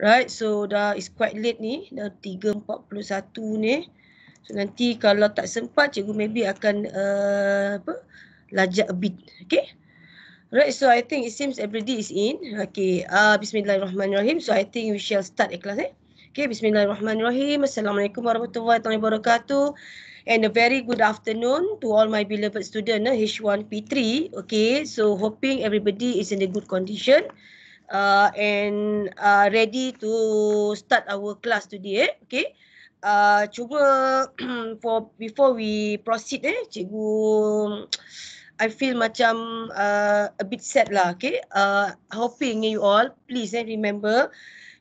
Right, so dah is quite late ni, dah 3.41 ni. So nanti kalau tak sempat, cikgu maybe akan uh, apa? lajak a bit. Okay. Right, so I think it seems everybody is in. Okay, uh, bismillahirrahmanirrahim. So I think we shall start a class eh. Okay, bismillahirrahmanirrahim. Assalamualaikum warahmatullahi wabarakatuh. And a very good afternoon to all my beloved student, eh, H1P3. Okay, so hoping everybody is in a good condition. Okay uh, and uh, ready to start our class today. Eh? Okay. Uh, cuba for before we proceed eh cikgu I feel macam uh, a bit sad lah okay uh, hoping you all please eh, remember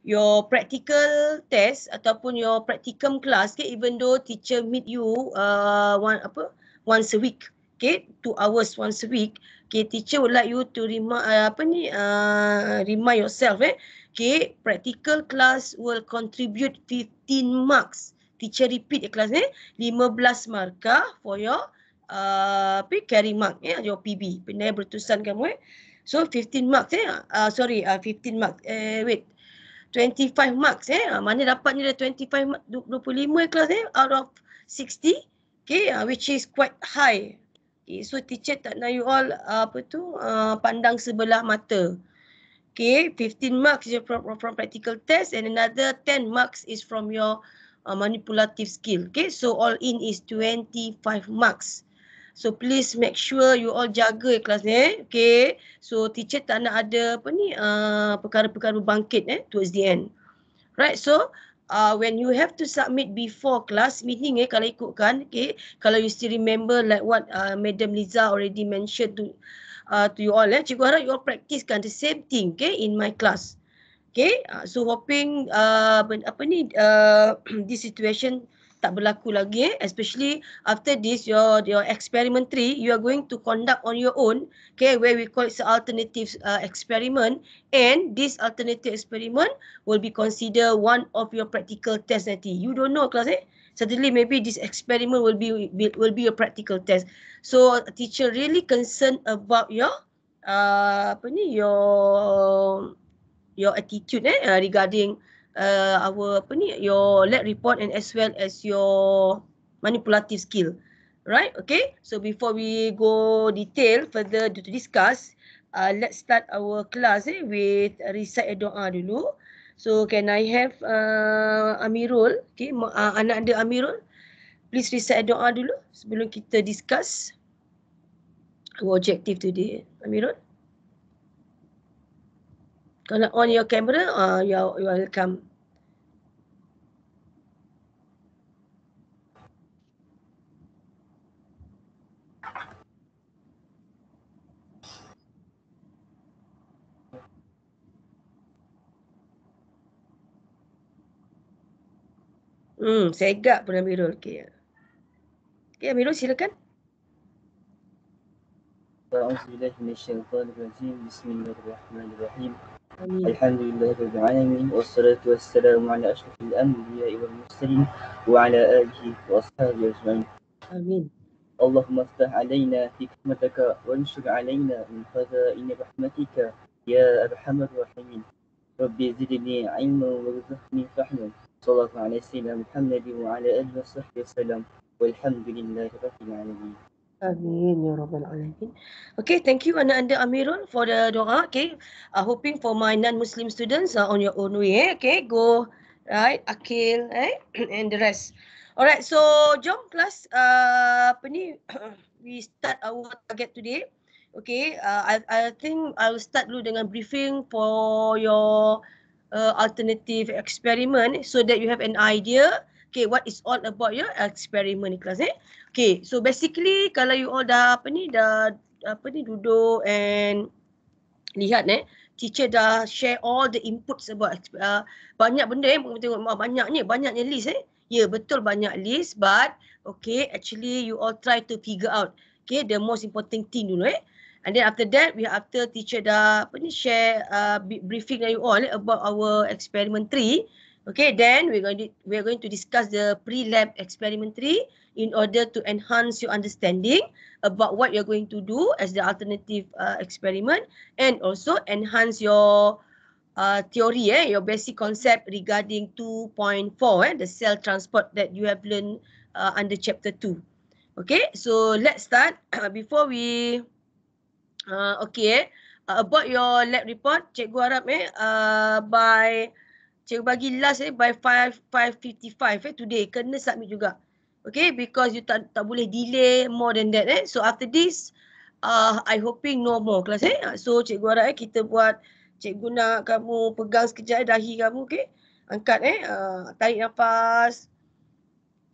your practical test ataupun your practicum class okay even though teacher meet you uh, one apa once a week okay two hours once a week Okay, teacher would like you to remind, uh, apa ni, uh, remind yourself. Eh? Okay, practical class will contribute 15 marks. Teacher repeat the class ni. Eh? 15 markah for your uh, carry mark, eh? your PB. Pindahnya bertusan kamu. Eh? So, 15 marks. Eh? Uh, sorry, uh, 15 marks. Eh, wait. 25 marks. Eh? Uh, mana ni dah 25 marks? 25 eh, class ni eh? out of 60. Okay, uh, which is quite high. Okay, eh, so teacher tak nak you all uh, apa tu uh, pandang sebelah mata. Okay, 15 marks is from, from practical test and another 10 marks is from your uh, manipulative skill. Okay, so all in is 25 marks. So please make sure you all jaga eh, kelas ni. Eh? Okay, so teacher tak nak ada apa ni uh, perkara-perkara uh, berbangkit eh, towards the end. Right, so uh, when you have to submit before class meeting eh kalau ikutkan okay kalau you still remember like what uh, madam Liza already mentioned to uh, to you all eh cikgu harap you all practicekan the same thing okay in my class okay uh, so hoping uh, apa ni uh, this situation tak berlaku lagi especially after this your your experiment three you are going to conduct on your own okay where we call it alternative uh, experiment and this alternative experiment will be considered one of your practical test nanti you don't know class eh suddenly maybe this experiment will be will be a practical test so teacher really concerned about your uh, apa ni your your attitude eh uh, regarding uh, our apa ni your lab report and as well as your manipulative skill right okay so before we go detail further to discuss uh, let's start our class eh with recite a doa dulu so can i have uh, amirul okay Ma, uh, anak anda amirul please recite a doa dulu sebelum kita discuss our objective today amirul kalau nak on your camera, uh, you are welcome. Hmm, saya segak pun Amirul. Okay. Okay, Amirul silakan. Alhamdulillah, Malaysia. Bismillahirrahmanirrahim. الحمد لله رب العالمين والصلاة والسلام على أشرف الأنبياء والمرسلين وعلى آله وأصحابه أجمعين آمين اللهم افتح علينا حكمتك وانشر علينا من خزائن رحمتك يا أرحم الراحمين ربي زدني علما وارزقني فحما صلى الله على سيدنا محمد وعلى آله وصحبه وسلم والحمد لله رب العالمين Amin ya rabbal alamin. Okay, thank you anak-anda Amirun for the doa. Okay, uh, hoping for my non-Muslim students uh, on your own way. Eh? Okay, go right, Akil eh? and the rest. Alright, so jump class. Uh, apa ni? we start our target today. Okay, uh, I I think I will start dulu dengan briefing for your uh, alternative experiment so that you have an idea. Okay, what is all about your experiment ni kelas ni. Eh? Okay, so basically kalau you all dah apa ni, dah apa ni duduk and lihat eh, teacher dah share all the inputs about uh, banyak benda eh, tengok banyaknya, banyaknya list eh. Ya, yeah, betul banyak list but okay, actually you all try to figure out okay, the most important thing dulu eh. And then after that, we after teacher dah apa ni, share uh, briefing dengan you all eh, about our experiment 3, okay, then we're going to, we're going to discuss the pre-lab experiment 3 in order to enhance your understanding about what you're going to do as the alternative uh, experiment and also enhance your uh, theory, eh, your basic concept regarding 2.4, eh, the cell transport that you have learned uh, under chapter 2. Okay, so let's start. Before we, uh, okay, uh, about your lab report, Cikgu harap eh, uh, by, Cikgu bagi last eh, by 5.55 eh, today, kena submit juga. Okay, because you tak, tak boleh delay more than that. Eh? So after this, uh, I hoping no more class. Eh? So cikgu harap eh, kita buat, cikgu nak kamu pegang sekejap eh, dahi kamu. Okay, angkat eh, uh, tarik nafas.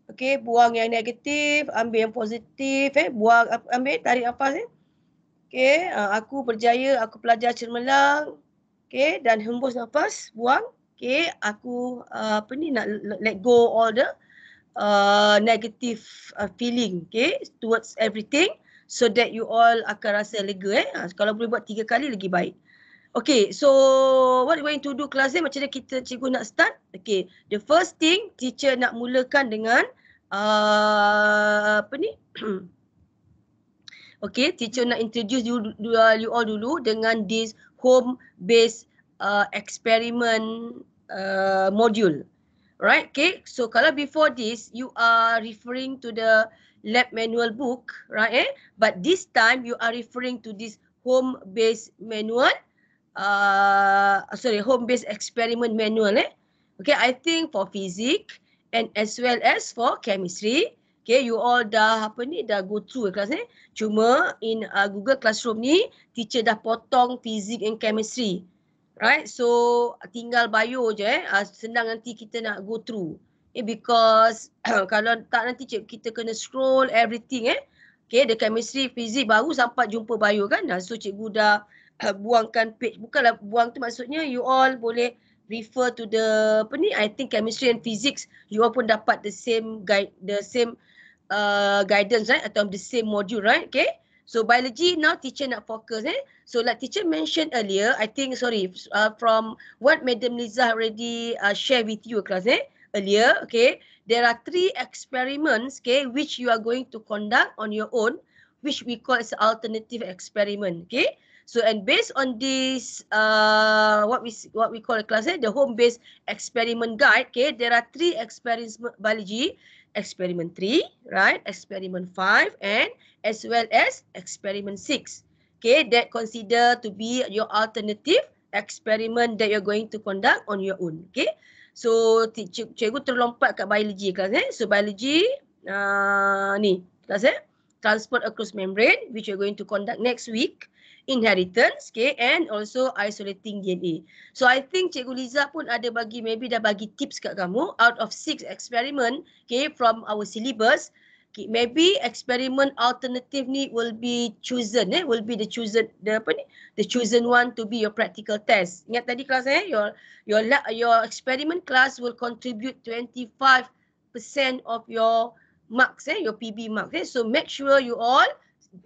Okay, buang yang negatif, ambil yang positif. Eh? Buang, ambil, tarik nafas. Eh? Okay, uh, aku berjaya, aku pelajar cermelang. Okay, dan hembus nafas, buang. Okay, aku uh, apa ni, nak let go all the uh, negative uh, feeling okay towards everything so that you all akan rasa lega eh ha, kalau boleh buat tiga kali lagi baik Okay, so what we're going to do kelas ni macam mana kita cikgu nak start? Okay, the first thing teacher nak mulakan dengan uh, apa ni? okay, teacher nak introduce you, you all dulu dengan this home-based uh, experiment uh, module right? Okay, so kalau before this, you are referring to the lab manual book, right? Eh? But this time, you are referring to this home-based manual. Uh, sorry, home-based experiment manual. Eh? Okay, I think for physics and as well as for chemistry. Okay, you all dah apa ni dah go through kelas ni. Eh? Cuma in uh, Google Classroom ni, teacher dah potong physics and chemistry. Right, so tinggal bio je eh. Uh, senang nanti kita nak go through. Eh, because kalau tak nanti cik, kita kena scroll everything eh. Okay, the chemistry, fizik baru sampai jumpa bio kan. Nah, so cikgu dah uh, buangkan page. Bukanlah buang tu maksudnya you all boleh refer to the, apa ni, I think chemistry and physics, you all pun dapat the same guide, the same uh, guidance right, atau the same module right, okay. So biology now teacher nak fokus eh. So like teacher mentioned earlier, I think sorry uh, from what Madam Liza already uh, share with you class eh earlier, okay. There are three experiments okay which you are going to conduct on your own, which we call as alternative experiment, okay. So and based on this uh what we what we call a class eh the home based experiment guide, okay. There are three experiments biology experiment 3, right? Experiment 5 and as well as experiment 6. Okay, that consider to be your alternative experiment that you're going to conduct on your own. Okay, so cikgu terlompat kat biology kelas eh. So biology uh, ni kelas eh. Transport across membrane which you're going to conduct next week inheritance okay and also isolating DNA. So I think Cikgu Liza pun ada bagi maybe dah bagi tips kat kamu out of six experiment okay from our syllabus okay, maybe experiment alternative ni will be chosen eh will be the chosen the apa ni the chosen one to be your practical test. Ingat tadi kelas eh your your your experiment class will contribute 25% of your marks eh your PB marks. Eh? So make sure you all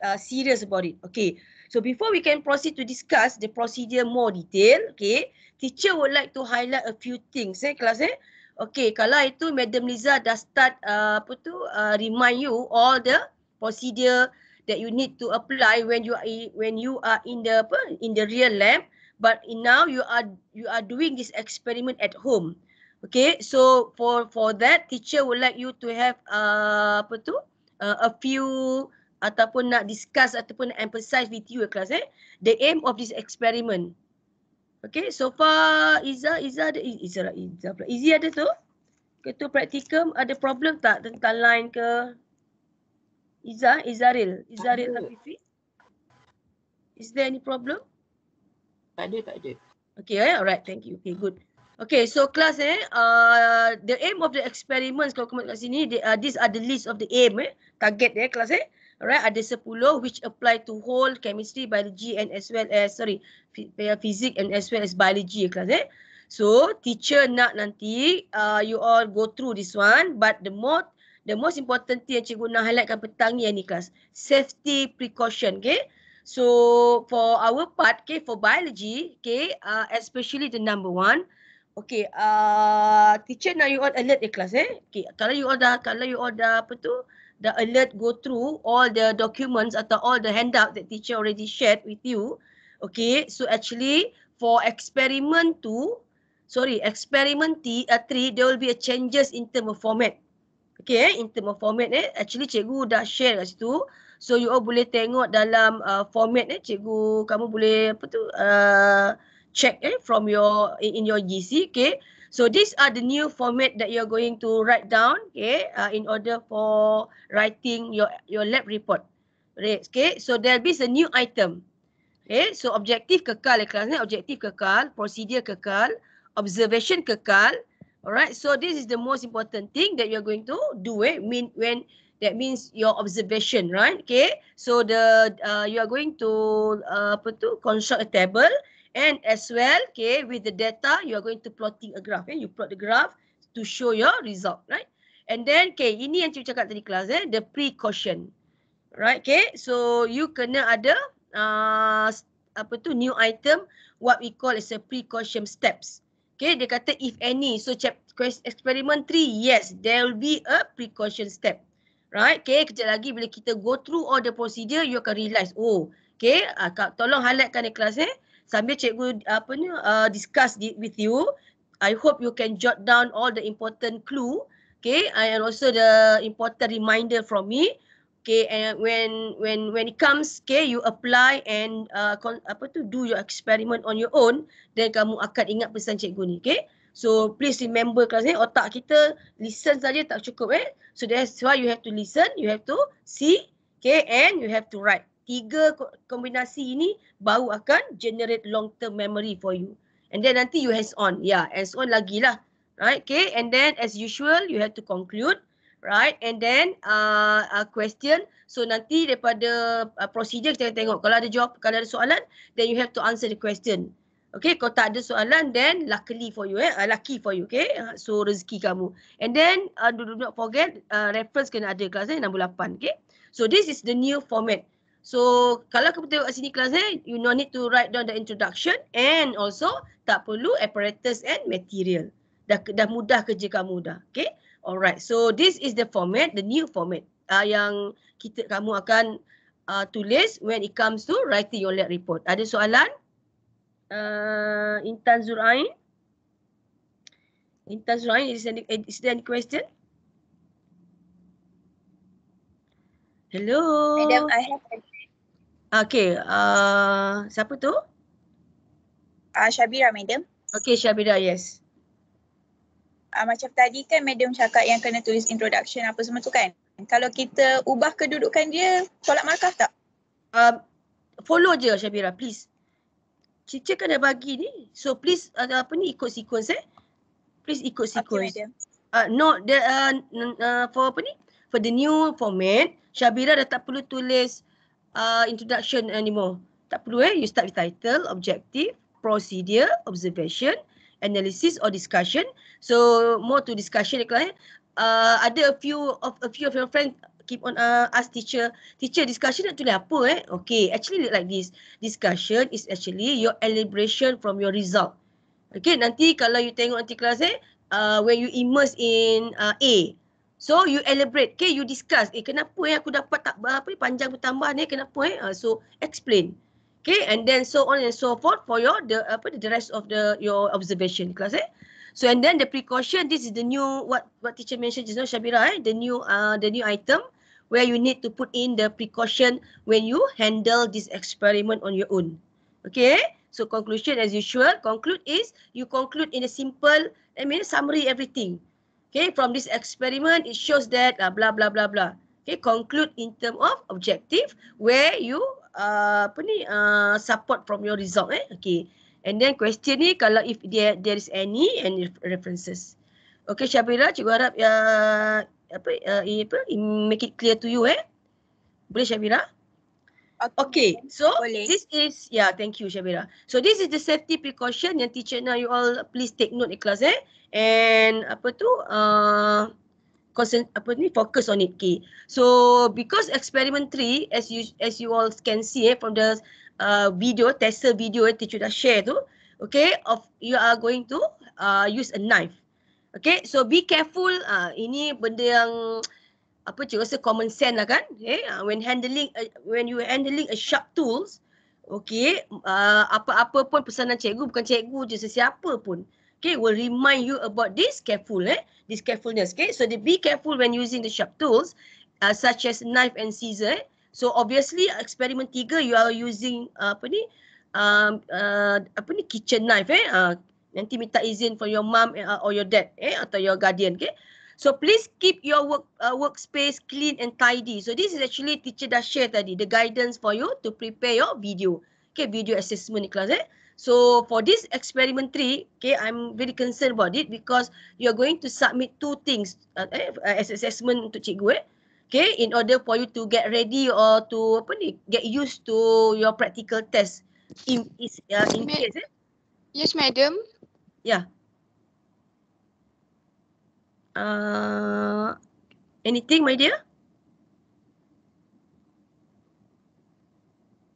uh, serious about it. Okay. So before we can proceed to discuss the procedure more detail, okay, teacher would like to highlight a few things, eh, kelas, eh. Okay, kalau itu Madam Liza dah start, uh, apa tu, uh, remind you all the procedure that you need to apply when you are when you are in the apa, in the real lab, but in now you are you are doing this experiment at home. Okay, so for for that, teacher would like you to have uh, apa tu, uh, a few ataupun nak discuss ataupun nak emphasize with you kelas eh the aim of this experiment okay so far Iza Iza ada Iza Iza pula Izzy ada tu tu praktikum ada problem tak tentang line ke Iza Izaril Izaril Hafifi is there any problem tak ada tak ada okay eh? alright thank you okay good Okay, so class eh, uh, the aim of the experiments kalau kamu kat sini, they, uh, these are the list of the aim eh, target eh, class eh. Alright, ada 10 which apply to whole chemistry, biology and as well as, sorry, physics and as well as biology ya class eh. So, teacher nak nanti uh, you all go through this one but the most the most important thing yang cikgu nak highlightkan petang ni, ni class, safety precaution, okay. So, for our part, okay, for biology, okay, uh, especially the number one, okay, uh, teacher nak you all alert the ya class eh. Okay, kalau you all dah, kalau you all dah, apa tu, the alert go through all the documents atau all the handout that teacher already shared with you. Okay, so actually for experiment two, sorry, experiment T, uh, three, there will be a changes in term of format. Okay, in term of format eh, actually cikgu dah share kat situ. So you all boleh tengok dalam uh, format eh, cikgu kamu boleh apa tu, uh, check eh from your, in your GC, okay. So these are the new format that you're going to write down, okay, uh, in order for writing your your lab report. Right, okay, so there'll be a new item. Okay, so objective kekal, eh, ni, objective kekal, procedure kekal, observation kekal. Alright, so this is the most important thing that you're going to do, eh, mean when that means your observation, right? Okay, so the uh, you are going to uh, apa tu, construct a table and as well okay with the data you are going to plotting a graph and you plot the graph to show your result right and then okay ini yang cik cakap tadi kelas eh the precaution right okay so you kena ada uh, apa tu new item what we call as a precaution steps okay dia kata if any so experiment three, yes there will be a precaution step right okay kejap lagi bila kita go through all the procedure you akan realize oh okay uh, tolong highlightkan ni kelas eh sambil cikgu apa ni uh, discuss di, with you i hope you can jot down all the important clue okay and also the important reminder from me okay and when when when it comes okay you apply and uh, apa tu do your experiment on your own then kamu akan ingat pesan cikgu ni okay So please remember kelas ni otak kita listen saja tak cukup eh. So that's why you have to listen, you have to see, okay and you have to write tiga kombinasi ini baru akan generate long term memory for you. And then nanti you has on. Yeah, has on lagi lah. Right, okay. And then as usual, you have to conclude. Right, and then uh, a question. So nanti daripada uh, procedure kita tengok. Kalau ada jawab, kalau ada soalan, then you have to answer the question. Okay, kalau tak ada soalan, then luckily for you, eh, uh, lucky for you, okay. Uh, so rezeki kamu. And then uh, do, do not forget uh, reference kena ada kelas ni eh, 68, okay. So this is the new format. So kalau kamu tengok kat sini kelas ni, eh, you no need to write down the introduction and also tak perlu apparatus and material. Dah, dah mudah kerja kamu dah. Okay. Alright. So this is the format, the new format uh, yang kita kamu akan uh, tulis when it comes to writing your lab report. Ada soalan? Uh, Intan Zurain? Intan Zurain, is there, any, is there any question? Hello? Madam, I have a Okay, uh, siapa tu? Uh, Syabira, Madam. Okay, Syabira, yes. Uh, macam tadi kan Madam cakap yang kena tulis introduction apa semua tu kan? Kalau kita ubah kedudukan dia, tolak markah tak? Uh, follow je Syabira, please. Cicik kena bagi ni. So please, uh, apa ni, ikut sequence eh. Please ikut sequence. Okay, uh, no, the, uh, uh, for apa ni? For the new format, Syabira dah tak perlu tulis uh, introduction anymore. Tak perlu eh. You start with title, objective, procedure, observation, analysis or discussion. So more to discussion, client. Eh. Uh, ada a few of a few of your friends keep on uh, ask teacher, teacher discussion nak tulis apa eh? Okay, actually like this. Discussion is actually your elaboration from your result. Okay, nanti kalau you tengok nanti kelas eh, uh, when you immerse in uh, A, So you elaborate, okay, you discuss, eh kenapa eh aku dapat tak apa panjang bertambah ni, kenapa eh? Uh, so explain. Okay, and then so on and so forth for your the apa the rest of the your observation class eh. So and then the precaution, this is the new what what teacher mentioned just now Shabira eh, the new uh, the new item where you need to put in the precaution when you handle this experiment on your own. Okay, so conclusion as usual, conclude is you conclude in a simple, I mean summary everything. Okay, from this experiment, it shows that uh, blah blah blah blah. Okay, conclude in term of objective where you uh, apa ni uh, support from your result. Eh, okay. And then question ni kalau if there there is any and references. Okay, Syabira, cikgu harap uh, apa uh, apa make it clear to you. Eh, boleh Syabira? Okay, okay, so boleh. this is, yeah, thank you Syabira. So this is the safety precaution yang teacher now you all please take note in class eh and apa tu uh, concern apa ni focus on it key. So because experiment 3 as you as you all can see eh, from the uh, video test video eh, teacher dah share tu, okay of you are going to uh, use a knife. Okay, so be careful. Uh, ini benda yang apa cikgu rasa common sense lah kan. Okay, uh, when handling uh, when you handling a sharp tools, okay, uh, apa-apa uh, pun pesanan cikgu bukan cikgu je sesiapa pun. Okay, will remind you about this careful, eh? This carefulness, okay? So, be careful when using the sharp tools uh, such as knife and scissor. Eh? So, obviously, experiment tiga, you are using, uh, apa ni, um, uh, apa ni, kitchen knife, eh? Uh, nanti minta izin for your mom uh, or your dad, eh? Atau your guardian, okay? So, please keep your work uh, workspace clean and tidy. So, this is actually teacher dah share tadi, the guidance for you to prepare your video. Okay, video assessment ni kelas, eh? So for this experiment three, okay, I'm very concerned about it because you're going to submit two things uh, eh, uh, as assessment to cikgu. Eh? Okay, in order for you to get ready or to apa ni, get used to your practical test in uh, in case. Eh? Yes, madam. Yeah. Uh, anything, my dear?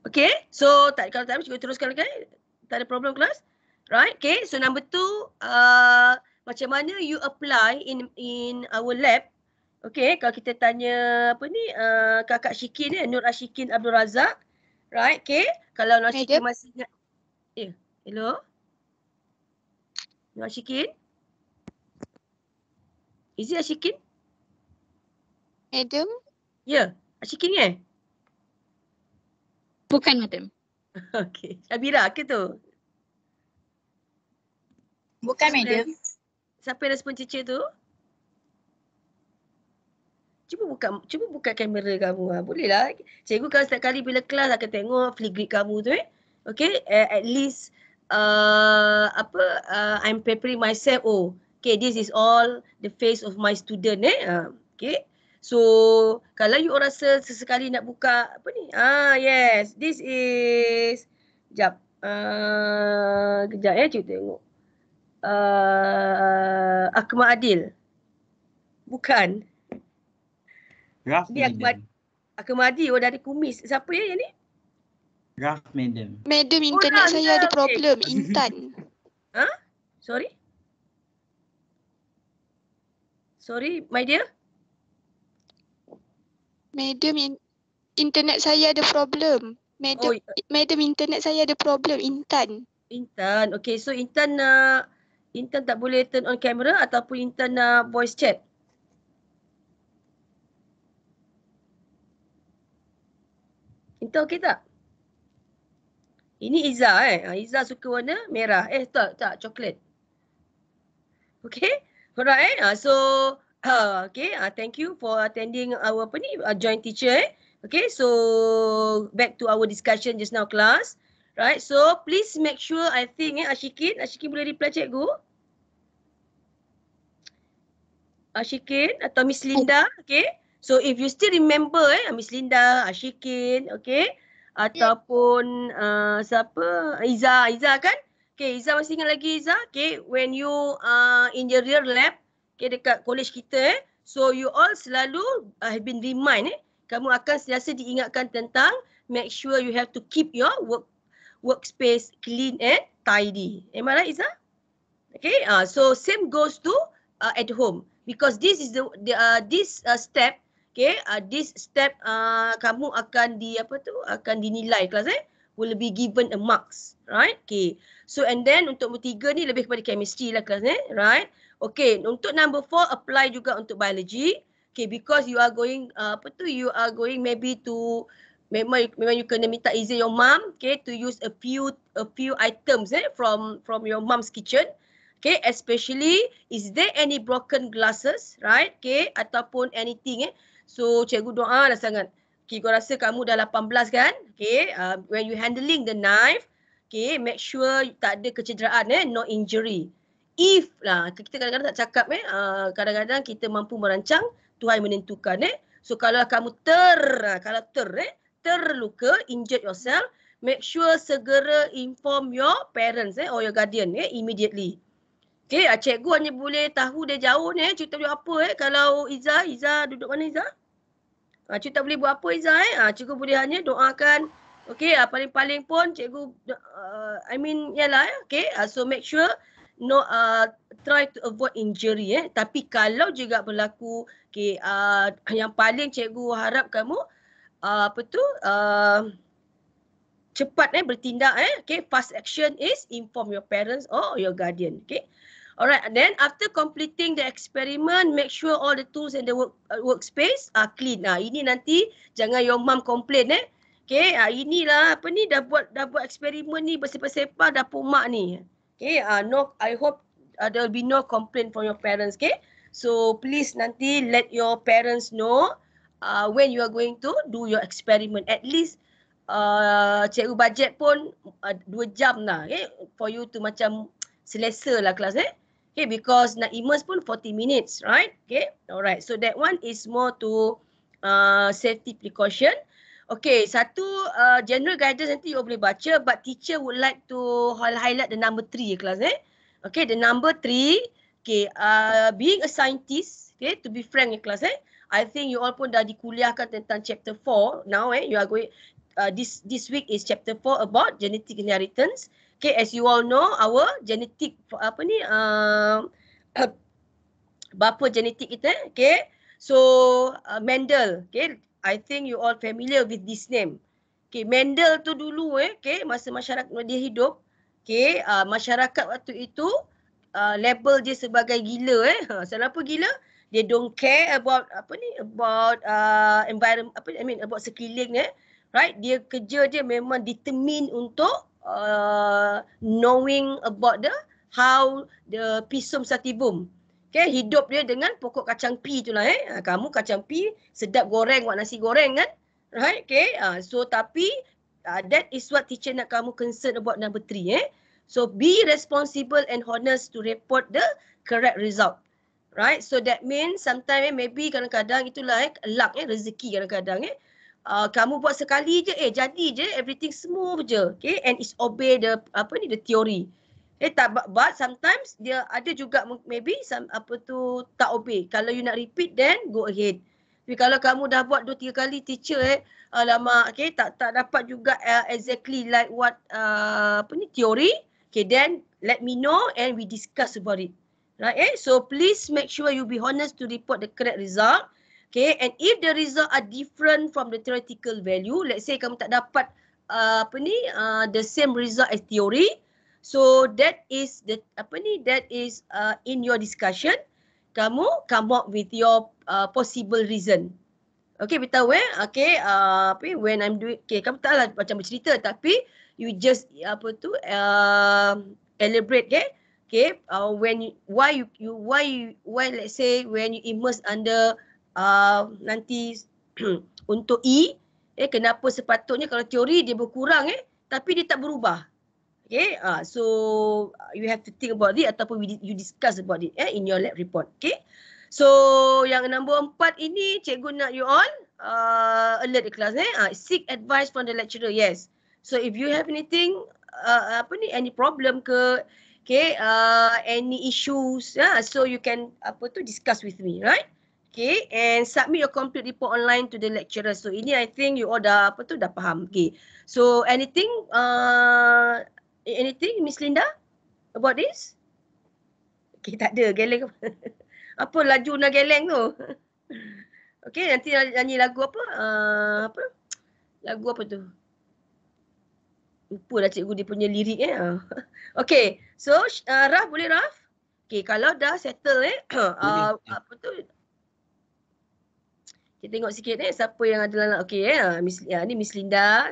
Okay, so tak kalau tak, cikgu teruskan lagi tak ada problem kelas. Right? Okay. So number two, uh, macam mana you apply in in our lab. Okay. Kalau kita tanya apa ni, uh, kakak Syikin ni, Nur Ashikin Abdul Razak. Right? Okay. Kalau Nur Ashikin hey, masih ingat. Eh, hello? Nur Ashikin? Is it Ashikin? Adam? Ya, yeah. Ashikin ni eh? Bukan Madam. Okey. Abira ke tu? Bukan madam. Siapa respon cici tu? Cuba buka cuba buka kamera kamu ah. Boleh lah. Cikgu kalau setiap kali bila kelas akan tengok flickrit kamu tu eh. Okey, uh, at least uh, apa uh, I'm preparing myself. Oh, okay, this is all the face of my student eh. Uh, ah, okay. So kalau you rasa sesekali nak buka apa ni? Ah yes, this is jap. Uh, kejap ya cuba tengok. Uh, ah, Akmal Adil. Bukan. Rafi. Akmal Adil oh, dari Kumis. Siapa ya yang ni? Raf Madam. Madam oh, internet oh, saya ada okay. problem. Intan. Ha? Sorry? Sorry, my dear. Madam internet saya ada problem. Madam oh, ya. madam internet saya ada problem Intan. Intan. Okay so Intan nak uh, Intan tak boleh turn on camera ataupun Intan nak uh, voice chat. Intan okey tak? Ini Iza eh. Ah, Iza suka warna merah. Eh tak tak coklat. Okay. Alright eh. So Uh, okay, uh, thank you for attending our apa ni, uh, joint teacher. Eh? Okay, so back to our discussion just now class. Right, so please make sure I think eh, Ashikin, Ashikin boleh reply cikgu? Ashikin atau Miss Linda, okay. So if you still remember eh, Miss Linda, Ashikin, okay. Ataupun yeah. uh, siapa, Iza, Iza kan? Okay, Iza masih ingat lagi Iza? Okay, when you uh, in your real lab, okay, dekat college kita eh. So you all selalu uh, have been remind eh. Kamu akan sentiasa diingatkan tentang make sure you have to keep your work workspace clean and tidy. Am I right, Iza? Okay, uh, so same goes to uh, at home. Because this is the, the uh, this uh, step, okay, uh, this step uh, kamu akan di apa tu akan dinilai kelas eh will be given a marks, right? Okay. So and then untuk tiga ni lebih kepada chemistry lah kelas eh, right? Okay, untuk number four, apply juga untuk biology. Okay, because you are going, uh, apa tu, you are going maybe to, memang memang you kena minta izin your mom, okay, to use a few a few items eh, from from your mom's kitchen. Okay, especially, is there any broken glasses, right? Okay, ataupun anything eh. So, cikgu doa lah sangat. Okay, kau rasa kamu dah 18 kan? Okay, uh, when you handling the knife, okay, make sure tak ada kecederaan eh, no injury if lah kita kadang-kadang tak cakap eh ah, kadang-kadang kita mampu merancang Tuhan menentukan eh so kalau kamu ter ah, kalau ter eh terluka injured yourself make sure segera inform your parents eh or your guardian eh immediately okay ah cikgu hanya boleh tahu dia jauh ni eh cerita dia apa eh kalau Iza Iza duduk mana Iza ah cerita boleh buat apa Iza eh ah cikgu boleh hanya doakan okay ah paling-paling pun cikgu uh, I mean yalah eh okay ah, so make sure no uh, try to avoid injury eh tapi kalau juga berlaku okey uh, yang paling cikgu harap kamu uh, apa tu uh, cepat eh bertindak eh okey fast action is inform your parents or your guardian okey alright then after completing the experiment make sure all the tools and the work uh, workspace are clean nah ini nanti jangan your mom complain eh okey uh, ah, inilah apa ni dah buat dah buat eksperimen ni bersepah-sepah dapur mak ni Okay, uh, no, I hope uh, there will be no complaint from your parents. Okay, so please nanti let your parents know uh, when you are going to do your experiment. At least uh, cikgu budget pun uh, 2 jam lah okay? for you to macam selesa lah kelas eh. Okay, because nak immerse pun 40 minutes, right? Okay, alright. So that one is more to uh, safety precaution. Okay, satu uh, general guidance nanti you boleh baca but teacher would like to highlight the number three ya kelas eh. Okay, the number three. Okay, uh, being a scientist, okay, to be frank ya kelas eh. I think you all pun dah dikuliahkan tentang chapter four. Now eh, you are going, uh, this this week is chapter four about genetic inheritance. Okay, as you all know, our genetic, apa ni, uh, um, bapa genetik kita, eh? okay. So, uh, Mendel, okay, I think you all familiar with this name. Okay, Mendel tu dulu eh, okay, masa masyarakat dia hidup, okay, uh, masyarakat waktu itu uh, label dia sebagai gila eh. Ha, salah apa gila? Dia don't care about apa ni, about uh, environment, apa, I mean about sekeliling eh. Right? Dia kerja dia memang determine untuk uh, knowing about the how the pisum satibum. Okay, hidup dia dengan pokok kacang pi tu lah eh. Ha, kamu kacang pi sedap goreng buat nasi goreng kan. Right, okay. Ha, so, tapi uh, that is what teacher nak kamu concern about number three eh. So, be responsible and honest to report the correct result. Right, so that means sometimes eh, maybe kadang-kadang itulah eh, luck eh, rezeki kadang-kadang eh. Uh, kamu buat sekali je, eh jadi je, everything smooth je. Okay, and it's obey the, apa ni, the theory. Eh tak but, but sometimes dia ada juga maybe some, apa tu tak obey. Kalau you nak repeat then go ahead. Tapi kalau kamu dah buat dua tiga kali teacher eh alamak okay tak tak dapat juga uh, exactly like what uh, apa ni teori. Okay then let me know and we discuss about it. Right eh? So please make sure you be honest to report the correct result. Okay and if the result are different from the theoretical value, let's say kamu tak dapat uh, apa ni uh, the same result as theory, So that is the apa ni that is uh, in your discussion kamu come up with your uh, possible reason. Okay, beritahu eh. Okay, uh, apa when I'm doing, okay, kamu tahu lah macam bercerita tapi you just apa tu uh, elaborate okay. Okay, uh, when you, why you, you why you, why let's say when you immerse under uh, nanti untuk E, eh, kenapa sepatutnya kalau teori dia berkurang eh, tapi dia tak berubah okay uh, so uh, you have to think about it ataupun we, you discuss about it eh, in your lab report okay so yang nombor empat ini cikgu nak you all uh, alert the class eh uh, seek advice from the lecturer yes so if you have anything uh, apa ni any problem ke okay uh, any issues yeah so you can apa tu discuss with me right Okay, and submit your complete report online to the lecturer. So, ini I think you all dah, apa tu, dah faham. Okay, so anything, uh, anything Miss Linda about this? Okay, tak ada geleng. apa laju nak geleng tu? okay, nanti nyanyi lagu apa? Uh, apa? Lagu apa tu? Lupa dah cikgu dia punya lirik eh. okay, so uh, Raf boleh Raf? Okay, kalau dah settle eh. uh, apa tu? Kita tengok sikit eh siapa yang ada dalam. Okay, eh. Uh, Miss, ya, ni Miss Linda.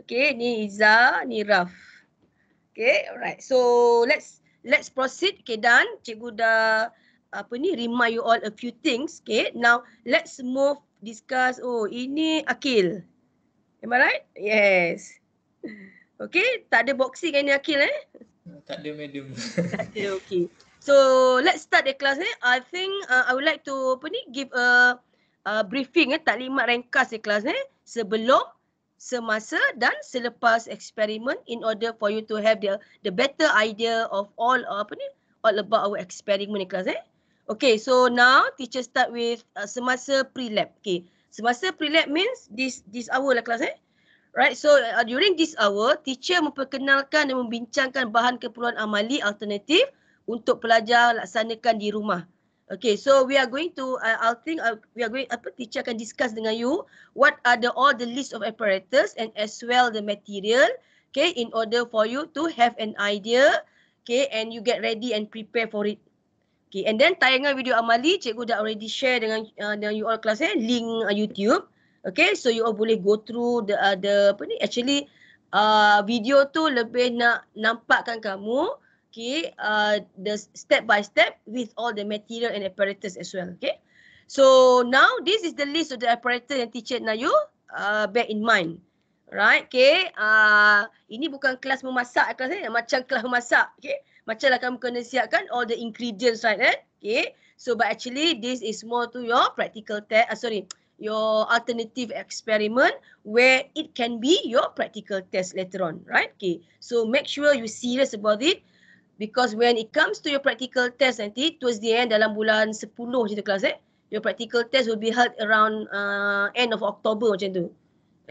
Okay, ni Iza, ni Raf. Okay, alright. So let's let's proceed. Okay, done. Cikgu dah apa ni remind you all a few things. Okay, now let's move discuss. Oh, ini Akil. Am I right? Yes. Okay, tak ada boxing kan ni Akil eh? Tak ada medium. tak ada, okay. So let's start the class eh. I think uh, I would like to apa ni give a, a briefing eh taklimat ringkas di kelas eh sebelum semasa dan selepas eksperimen in order for you to have the the better idea of all uh, apa ni all about our experiment ni kelas eh. Okay, so now teacher start with uh, semasa pre-lab. Okay, semasa pre-lab means this this hour lah kelas eh. Right, so uh, during this hour, teacher memperkenalkan dan membincangkan bahan keperluan amali alternatif untuk pelajar laksanakan di rumah. Okay, so we are going to, uh, I'll think, uh, we are going, apa, teacher akan discuss dengan you, what are the, all the list of apparatus and as well the material, okay, in order for you to have an idea, okay, and you get ready and prepare for it. Okay, and then tayangan video Amali, cikgu dah already share dengan, uh, dengan you all class, eh, link uh, YouTube, okay, so you all boleh go through the, uh, the apa ni, actually, uh, video tu lebih nak nampakkan kamu, okay, uh, the step by step with all the material and apparatus as well, okay. So now this is the list of the apparatus yang teacher Nayu uh, bear in mind, right? Okay, uh, ini bukan kelas memasak, lah, kelas ni macam kelas memasak, okay? Macam lah kamu kena siapkan all the ingredients, right? Eh? Okay. So but actually this is more to your practical test. Uh, sorry, your alternative experiment where it can be your practical test later on, right? Okay. So make sure you serious about it. Because when it comes to your practical test nanti, towards the end dalam bulan 10 cerita kelas eh, your practical test will be held around uh, end of October macam tu.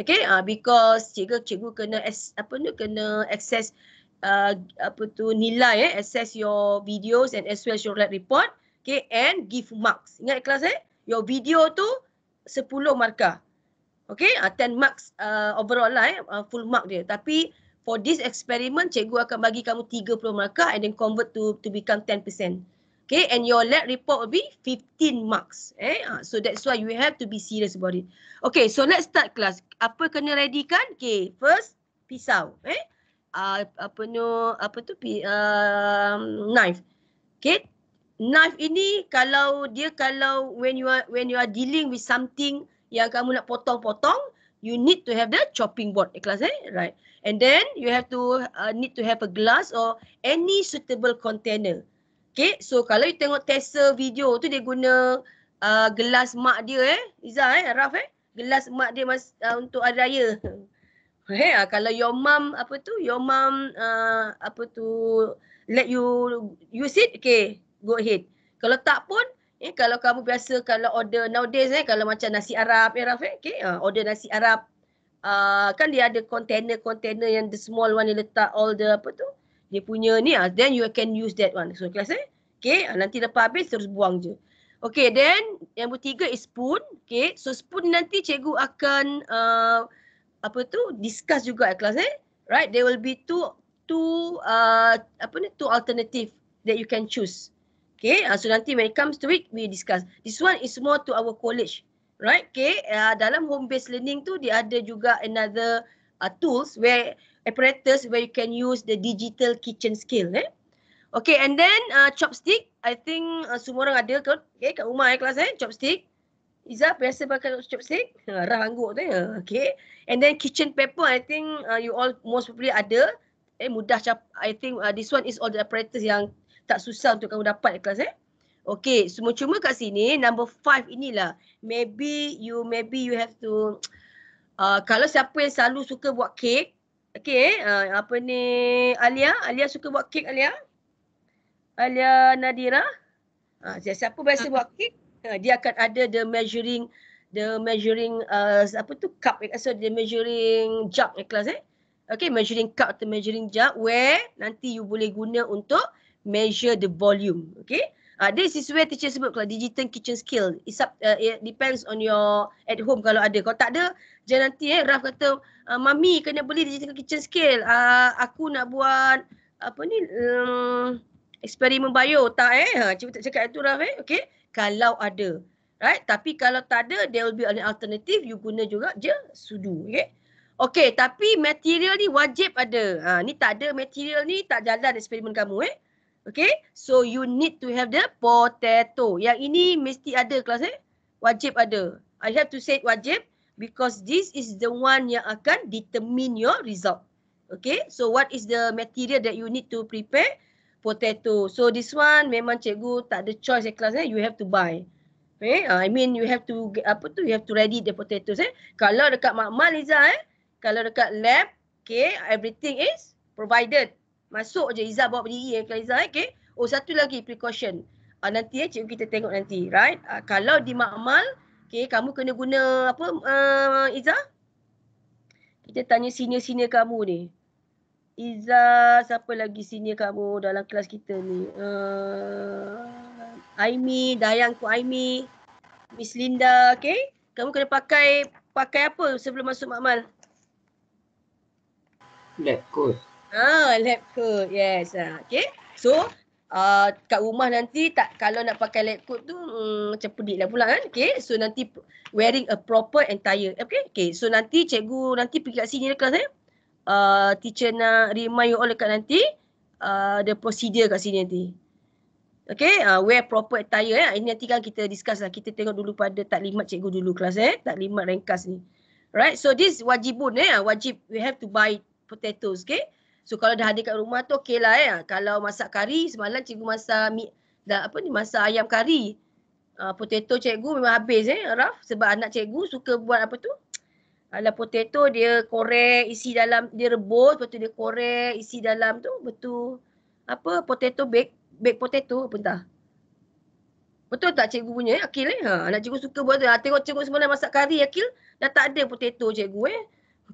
Okay, uh, because cikgu cikgu kena as, apa tu kena access uh, apa tu nilai eh, access your videos and as well as your lab report, okay, and give marks. Ingat kelas eh, your video tu 10 markah. Okay, uh, 10 marks uh, overall lah eh, uh, full mark dia. Tapi for this experiment, cikgu akan bagi kamu 30 markah and then convert to to become 10%. Okay, and your lab report will be 15 marks. Eh? Ah, so that's why you have to be serious about it. Okay, so let's start class. Apa kena ready kan? Okay, first, pisau. Eh? Uh, apa no, apa tu? Uh, knife. Okay, knife ini kalau dia kalau when you are when you are dealing with something yang kamu nak potong-potong, you need to have the chopping board. Eh, class, eh? Right. And then you have to uh, need to have a glass or any suitable container. Okay, so kalau you tengok tester video tu dia guna uh, gelas mak dia eh. Iza eh, Raf eh. Gelas mak dia mas, uh, untuk hari raya. hey, eh, uh, kalau your mom apa tu, your mom uh, apa tu let you use it, okay, go ahead. Kalau tak pun, eh, kalau kamu biasa kalau order nowadays eh, kalau macam nasi Arab, eh, Raf eh, okay, uh, order nasi Arab uh, kan dia ada container-container yang the small one dia letak all the apa tu dia punya ni ah then you can use that one so kelas eh okey ah, nanti lepas habis terus buang je okey then yang ketiga is spoon okey so spoon nanti cikgu akan uh, apa tu discuss juga eh, kelas eh right there will be two two uh, apa ni two alternative that you can choose okay so nanti when it comes to it we discuss this one is more to our college right okay uh, dalam home based learning tu dia ada juga another uh, tools where apparatus where you can use the digital kitchen skill eh okay and then uh, chopstick i think uh, semua orang ada kan okay kat rumah eh kelas eh chopstick Iza biasa pakai chopstick rah angguk eh. tu ya okay and then kitchen paper i think uh, you all most probably ada eh mudah cap i think uh, this one is all the apparatus yang tak susah untuk kamu dapat eh, kelas eh Okay, semua cuma kat sini number five inilah. Maybe you maybe you have to uh, kalau siapa yang selalu suka buat kek, okay, eh, uh, apa ni Alia? Alia suka buat kek Alia? Alia Nadira? Uh, siapa biasa ah. buat kek? Uh, dia akan ada the measuring the measuring uh, apa tu cup eh, so the measuring jug eh, kelas eh okay measuring cup atau measuring jug where nanti you boleh guna untuk measure the volume okay Uh, this is where teacher sebut kalau digital kitchen skill. It's up, uh, it depends on your at home kalau ada. Kalau tak ada, jangan nanti eh, Raf kata, uh, Mami kena beli digital kitchen skill. Uh, aku nak buat, apa ni, um, eksperimen bio. Tak eh, ha, cuba tak cakap itu Raf eh. Okay, kalau ada. Right, tapi kalau tak ada, there will be an alternative. You guna juga je sudu. Okay, okay tapi material ni wajib ada. Ha, ni tak ada material ni, tak jalan eksperimen kamu eh. Okay, so you need to have the potato. Yang ini mesti ada kelas eh. Wajib ada. I have to say it wajib because this is the one yang akan determine your result. Okay, so what is the material that you need to prepare? Potato. So this one memang cikgu tak ada choice eh kelas eh. You have to buy. Okay, ah, I mean you have to get, apa tu? You have to ready the potatoes eh. Kalau dekat Mak Maliza eh. Kalau dekat lab, okay, everything is provided. Masuk je Izzah bawa berdiri eh. Kalau Izzah eh, okay. Oh satu lagi precaution. Uh, nanti eh cikgu kita tengok nanti. Right. Uh, kalau di makmal. Okay kamu kena guna apa uh, Izzah? Kita tanya senior-senior kamu ni. Izzah siapa lagi senior kamu dalam kelas kita ni. Uh, Aimi, ku Aimi. Miss Linda okay. Kamu kena pakai pakai apa sebelum masuk makmal? Lab coat. Ah, lab coat. Yes. Ah, okay. So, uh, kat rumah nanti tak kalau nak pakai lab coat tu hmm, macam pedik lah pula kan. Okay. So, nanti wearing a proper attire. Okay. Okay. So, nanti cikgu nanti pergi kat sini lah kelas eh. Uh, teacher nak remind you all dekat nanti. Uh, the procedure kat sini nanti. Okay, uh, wear proper attire. Eh. Ini nanti kan kita discuss lah. Kita tengok dulu pada taklimat cikgu dulu kelas. Eh. Taklimat ringkas ni. Right, so this wajibun. Eh. Wajib, we have to buy potatoes. Okay, So kalau dah ada kat rumah tu okey lah ya. Kalau masak kari semalam cikgu masak mi, dah, apa ni masak ayam kari. Uh, potato cikgu memang habis eh Raf. Sebab anak cikgu suka buat apa tu. Alah potato dia korek isi dalam dia rebus. Lepas tu dia korek isi dalam tu betul. Apa potato bake. Bake potato apa entah. Betul tak cikgu punya eh? Akil eh? Ha, anak cikgu suka buat tu. Ha, tengok cikgu semalam masak kari Akil. Dah tak ada potato cikgu eh.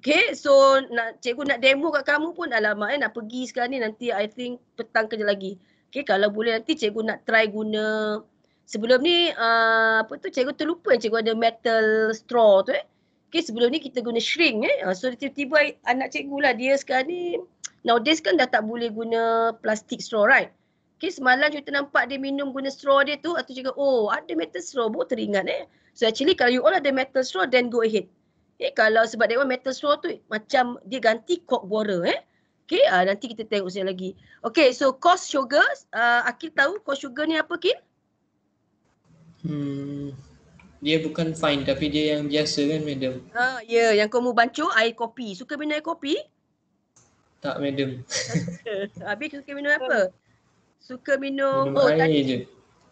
Okay, so nak, cikgu nak demo kat kamu pun alamak eh, nak pergi sekarang ni nanti I think petang kerja lagi. Okay, kalau boleh nanti cikgu nak try guna sebelum ni uh, apa tu cikgu terlupa yang cikgu ada metal straw tu eh. Okay, sebelum ni kita guna shrink eh. Uh, so tiba-tiba anak cikgu lah dia sekarang ni nowadays kan dah tak boleh guna plastik straw right. Okay, semalam cikgu nampak dia minum guna straw dia tu atau cikgu oh ada metal straw baru teringat eh. So actually kalau you all ada metal straw then go ahead. Okay, eh, kalau sebab dia metal straw tu macam dia ganti cork borer eh. Okay, uh, nanti kita tengok sekali lagi. Okay, so cost sugar, uh, Akil tahu cost sugar ni apa, Kim? Hmm, dia bukan fine tapi dia yang biasa kan, madam? Uh, ya, yeah, yang kamu bancuh air kopi. Suka minum air kopi? Tak, madam. Habis suka minum apa? Suka minum, minum oh, air tadi. je.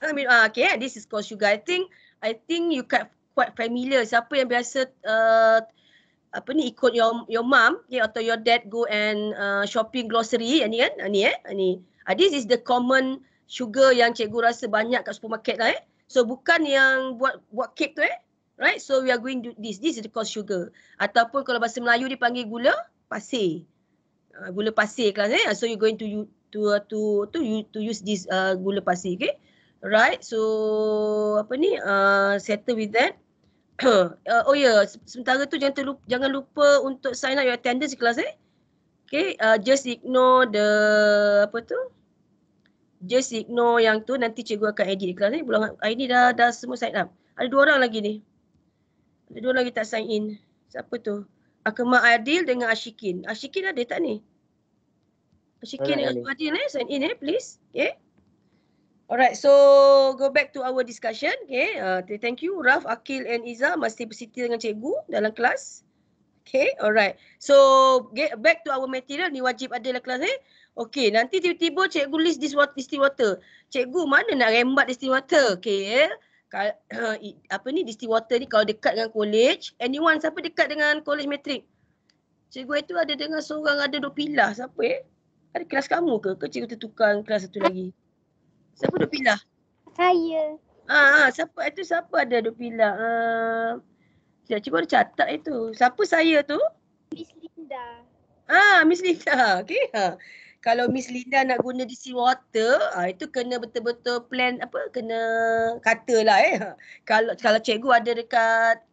Uh, minum, uh, okay, this is cost sugar. I think, I think you can quite familiar. Siapa yang biasa uh, apa ni ikut your your mom okay, atau your dad go and uh, shopping grocery yang ni kan ah, ni eh ah, ni uh, this is the common sugar yang cikgu rasa banyak kat supermarket lah eh so bukan yang buat buat kek tu eh right so we are going to this this is the cost sugar ataupun kalau bahasa Melayu dipanggil gula pasir uh, gula pasir kelas eh so you going to you to uh, to to you to use this uh, gula pasir okay right so apa ni uh, settle with that uh, oh ya, yeah. sementara tu jangan terlupa, jangan lupa untuk sign up your attendance kelas eh. Okay, uh, just ignore the apa tu? Just ignore yang tu nanti cikgu akan edit kelas ni. Eh. Bulan hari ni dah dah semua sign up. Ada dua orang lagi ni. Ada dua lagi tak sign in. Siapa tu? Akma Adil dengan Ashikin. Ashikin ada tak ni? Ashikin dengan Adil ni eh? sign in eh please. Okay. Alright, so go back to our discussion. Okay, uh, thank you Raf, Akil and Iza masih bersiti dengan cikgu dalam kelas. Okay, alright. So get back to our material ni wajib ada dalam kelas eh. Okay, nanti tiba-tiba cikgu list this water, distilled water. Cikgu mana nak rembat distilled water? Okay, yeah. Eh? apa ni distilled water ni kalau dekat dengan college. Anyone, siapa dekat dengan college metric? Cikgu itu ada dengan seorang ada dua pilah. Siapa eh? Ada kelas kamu ke? Ke cikgu tertukar kelas satu lagi? Siapa duk pilah? Saya. Ah, ah siapa itu siapa ada duk pilah? Ah. Saya cikgu ada catat itu. Siapa saya tu? Miss Linda. Ah, Miss Linda. Okey. Ha. Kalau Miss Linda nak guna DC water, ah, itu kena betul-betul plan apa? Kena katalah eh. Ha. Kalau kalau cikgu ada dekat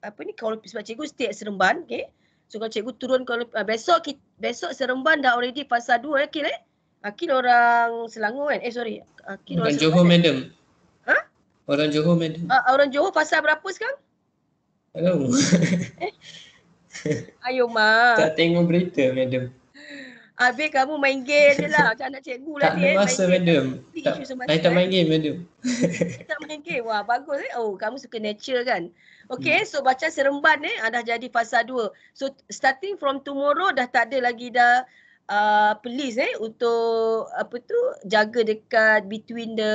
apa ni kalau sebab cikgu stay at Seremban, okey. So kalau cikgu turun kalau ah, besok besok Seremban dah already fasa 2 eh, okay, eh? Akin orang Selangor kan? Eh sorry. Akin orang, orang Johor kan? madam. Ha? Orang Johor madam. Uh, ah, ah, orang Johor pasal berapa sekarang? Hello. eh? Ayo ma. Tak tengok berita madam. Habis kamu main game je lah. Macam anak cikgu lah dia. Tak ada masa madam. Tak, tak eh. main game madam. tak main game. Wah bagus eh. Oh kamu suka nature kan. Okay hmm. so baca seremban eh. Dah jadi fasa dua. So starting from tomorrow dah tak ada lagi dah Uh, polis eh untuk apa tu jaga dekat between the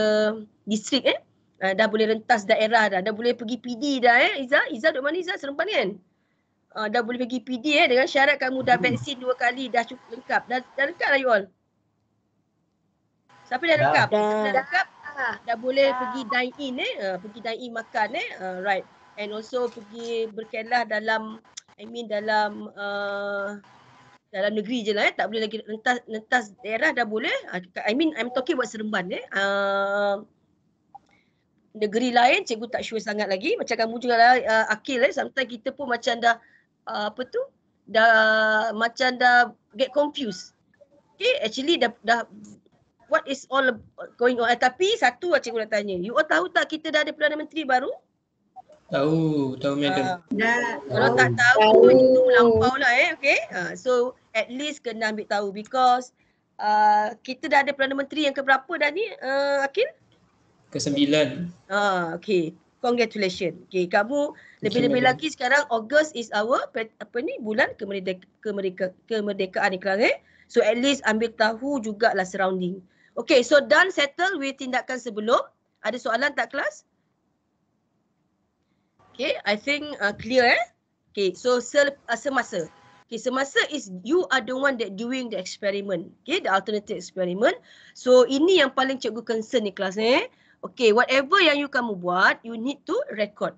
district eh. Uh, dah boleh rentas daerah dah. Dah boleh pergi PD dah eh. Iza, Iza duduk mana Iza? Serempan kan? Uh, dah boleh pergi PD eh dengan syarat kamu dah vaksin dua kali dah cukup lengkap. Dah, dah lengkap lah you all. Siapa dah lengkap? Dah, lengkap? Ah, dah boleh dah. pergi dine in eh. Uh, pergi dine in makan eh. Uh, right. And also pergi berkelah dalam I mean dalam uh, dalam negeri je lah eh. tak boleh lagi rentas rentas daerah dah boleh ah, I mean I'm talking about Seremban eh. Uh, negeri lain cikgu tak sure sangat lagi macam kamu juga lah uh, Akil eh sometimes kita pun macam dah uh, apa tu dah macam dah get confused okay actually dah, dah what is all going on eh, tapi satu lah cikgu nak tanya you all tahu tak kita dah ada Perdana Menteri baru Tahu, tahu madam. Ah. Dan ah. kalau tak tahu, tahu. itu lampau lah eh. Okay. Ah, so at least kena ambil tahu because uh, kita dah ada Perdana Menteri yang keberapa dah ni, uh, Akin? Kesembilan. Ah, okay. Congratulations. Okay, kamu lebih-lebih okay, lagi sekarang August is our apa ni bulan kemerdeka, kemerdeka, kemerdekaan ni kelar eh. So at least ambil tahu jugalah surrounding. Okay, so done settle We tindakan sebelum. Ada soalan tak kelas? Okay, I think uh, clear. Eh? Okay, so sel, uh, semasa. Okay, semasa is you are the one that doing the experiment. Okay, the alternative experiment. So, ini yang paling cikgu concern ni kelas ni. Eh? Okay, whatever yang you kamu buat, you need to record.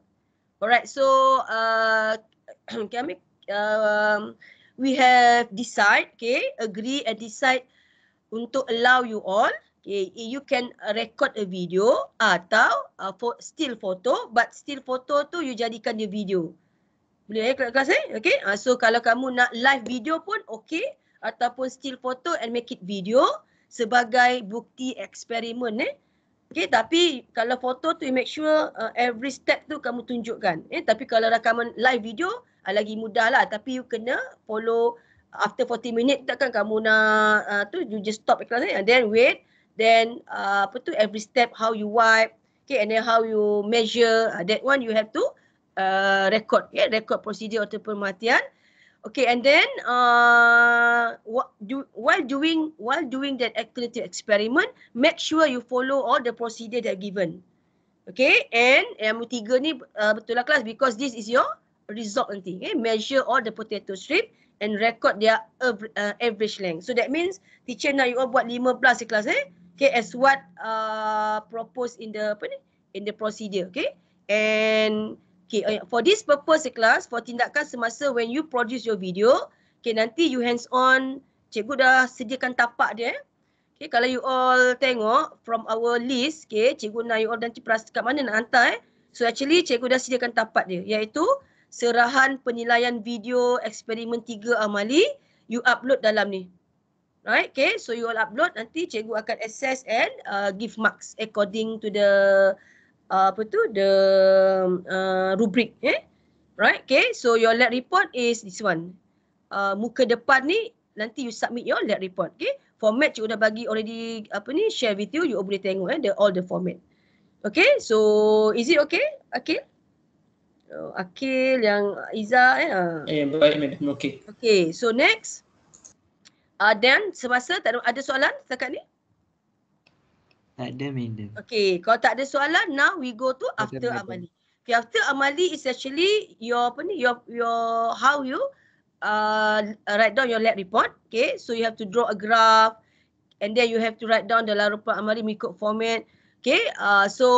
Alright, so uh, okay, I mean, um, we have decide, okay, agree and decide untuk allow you all Okay, eh, you can record a video atau uh, for still photo but still photo tu you jadikan dia video. Boleh eh kelas eh? Okay, uh, so kalau kamu nak live video pun okay ataupun still photo and make it video sebagai bukti eksperimen eh. Okay, tapi kalau foto tu you make sure uh, every step tu kamu tunjukkan. Eh, tapi kalau rakaman live video uh, lagi mudah lah tapi you kena follow after 40 minutes. takkan kamu nak uh, tu you just stop kelas eh and then wait then uh, apa tu every step how you wipe okay and then how you measure uh, that one you have to uh, record yeah record procedure atau permatian, okay and then uh, do, while doing while doing that activity experiment make sure you follow all the procedure that given okay and yang tiga ni uh, betul lah kelas because this is your result nanti okay? measure all the potato strip and record their uh, average length so that means teacher nak you all buat 15 kelas eh okay as what uh, proposed in the apa ni in the procedure okay and okay uh, for this purpose class for tindakan semasa when you produce your video okay nanti you hands on cikgu dah sediakan tapak dia eh. okay kalau you all tengok from our list okay cikgu nak you all nanti perasa kat mana nak hantar eh so actually cikgu dah sediakan tapak dia iaitu serahan penilaian video eksperimen tiga amali you upload dalam ni Right, okay. So you all upload nanti cikgu akan assess and uh, give marks according to the uh, apa tu the um, uh, rubric, eh? Right, okay. So your lab report is this one. Uh, muka depan ni nanti you submit your lab report, okay? Format cikgu dah bagi already apa ni share with you. You boleh tengok eh the all the format. Okay, so is it okay? Okay. Oh, Akil yang Iza eh. Ah. Eh, baik, madam. Okay. Okay, so next. Uh, dan semasa tak ada, ada soalan setakat ni? Tak ada, Madam. Okay, kalau tak ada soalan, now we go to after Madam. Amali. Okay, after Amali is actually your apa ni, your, your how you uh, write down your lab report. Okay, so you have to draw a graph and then you have to write down the laporan Amali mengikut format. Okay, uh, so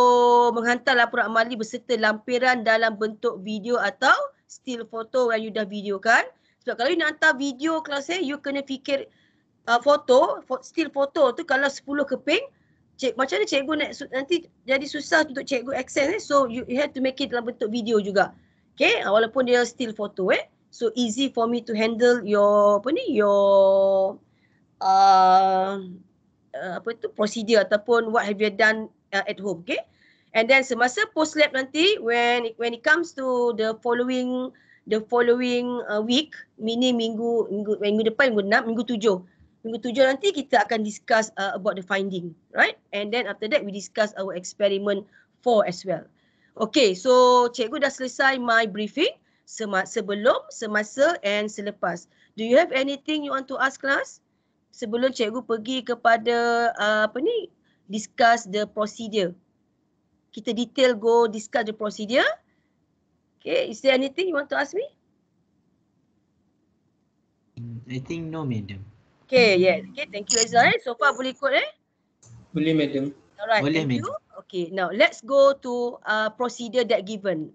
menghantar laporan Amali berserta lampiran dalam bentuk video atau still photo yang you dah videokan juga. Kalau you nak hantar video kelas saya, you kena fikir uh, foto, still foto tu kalau 10 keping, cik, macam mana cikgu nak, nanti jadi susah untuk cikgu access eh. So you, you have to make it dalam bentuk video juga. Okay, ah, walaupun dia still foto eh. So easy for me to handle your, apa ni, your, uh, uh, apa tu, procedure ataupun what have you done uh, at home. Okay, and then semasa post lab nanti, when it, when it comes to the following, the following uh, week, meaning minggu, minggu minggu depan, minggu enam, minggu tujuh, Minggu tujuh nanti kita akan discuss uh, about the finding, right? And then after that we discuss our experiment four as well. Okay, so cikgu dah selesai my briefing sebelum, semasa and selepas. Do you have anything you want to ask class? Sebelum cikgu pergi kepada uh, apa ni? Discuss the procedure. Kita detail go discuss the procedure. Okay, eh, is there anything you want to ask me? Mm, I think no, madam. Okay, yeah. Okay, thank you, Azra. Eh? So far, boleh ikut, eh? Boleh, madam. All right, boleh, thank madam. you. Okay, now let's go to uh, procedure that given.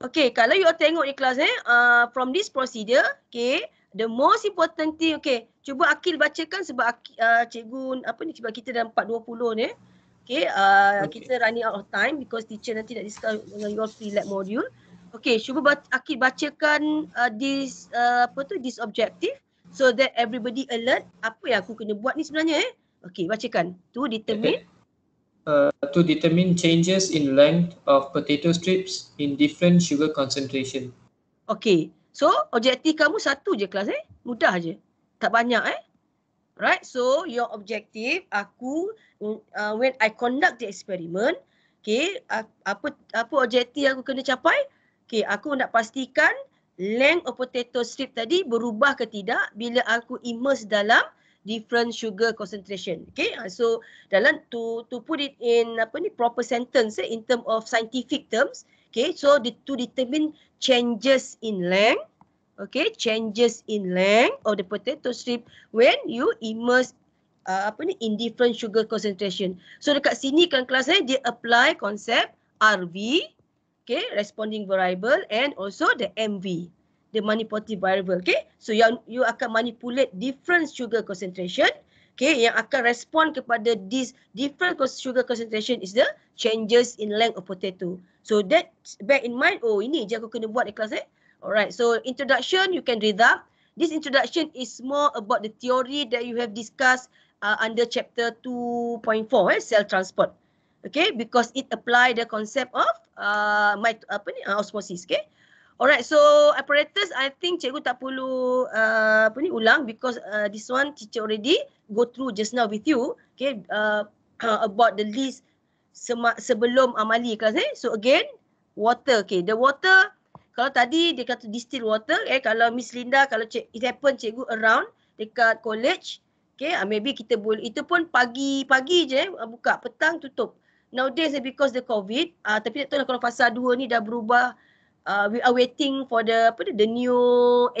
Okay, kalau you tengok ni kelas, eh? uh, from this procedure, okay, the most important thing, okay, cuba Akil bacakan sebab uh, cikgu, apa ni, sebab kita dalam 420 ni, eh? okay, uh, okay, kita running out of time because teacher nanti nak discuss dengan your pre lab module. Okay, cuba Akid bacakan uh, this, uh, apa tu, this objective so that everybody alert apa yang aku kena buat ni sebenarnya eh. Okay, bacakan. To determine. Okay. Uh, to determine changes in length of potato strips in different sugar concentration. Okay, so objektif kamu satu je kelas eh. Mudah je. Tak banyak eh. Right, so your objective aku uh, when I conduct the experiment, okay, uh, apa apa objektif aku kena capai? Okay, aku nak pastikan length of potato strip tadi berubah ke tidak bila aku immerse dalam different sugar concentration. Okay, ha, so dalam to to put it in apa ni proper sentence eh, in term of scientific terms. Okay, so the, to determine changes in length. Okay, changes in length of the potato strip when you immerse uh, apa ni in different sugar concentration. So dekat sini kan kelas ni dia apply konsep RV okay, responding variable and also the MV, the manipulative variable, okay. So yang you akan manipulate different sugar concentration, okay, yang akan respond kepada this different sugar concentration is the changes in length of potato. So that bear in mind, oh ini je aku kena buat di kelas eh. Alright, so introduction you can read up. This introduction is more about the theory that you have discussed uh, under chapter 2.4, eh, cell transport okay because it apply the concept of uh, my apa ni uh, osmosis okay alright so apparatus i think cikgu tak perlu uh, apa ni ulang because uh, this one teacher already go through just now with you okay uh, about the list sebelum amali kelas ni eh? so again water okay the water kalau tadi dia kata distill water eh kalau miss linda kalau cik, it happen cikgu around dekat college Okay, ah, maybe kita boleh, itu pun pagi-pagi je, eh? buka, petang, tutup nowadays eh, because the COVID, uh, tapi tak tahu lah kalau fasa 2 ni dah berubah, uh, we are waiting for the apa the, the new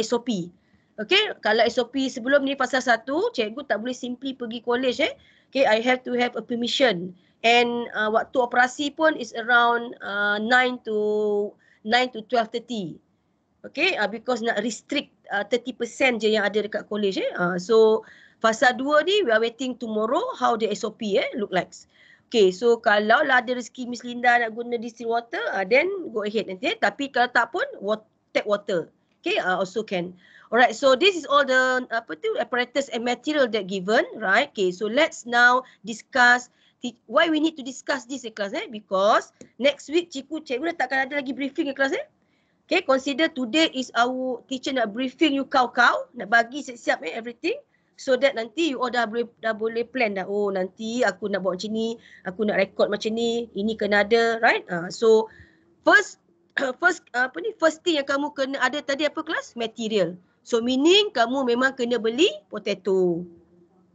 SOP. Okay, kalau SOP sebelum ni fasa 1, cikgu tak boleh simply pergi college eh. Okay, I have to have a permission. And uh, waktu operasi pun is around uh, 9 to 9 to 12.30. Okay, uh, because nak restrict uh, 30% je yang ada dekat college eh. Uh, so, fasa 2 ni we are waiting tomorrow how the SOP eh look like. Okay, so kalau lah ada rezeki Miss Linda nak guna distilled water, uh, then go ahead nanti. Eh. Tapi kalau tak pun, water, tap water. Okay, uh, also can. Alright, so this is all the apa tu apparatus and material that given, right? Okay, so let's now discuss why we need to discuss this in eh, class, eh? Because next week cikgu cikgu dah takkan ada lagi briefing in eh, class, eh? Okay, consider today is our teacher nak briefing you kau-kau, nak bagi siap-siap eh, everything so that nanti you all dah boleh dah boleh plan dah oh nanti aku nak buat macam ni aku nak record macam ni ini kena ada right uh, so first first apa ni first thing yang kamu kena ada tadi apa kelas material so meaning kamu memang kena beli potato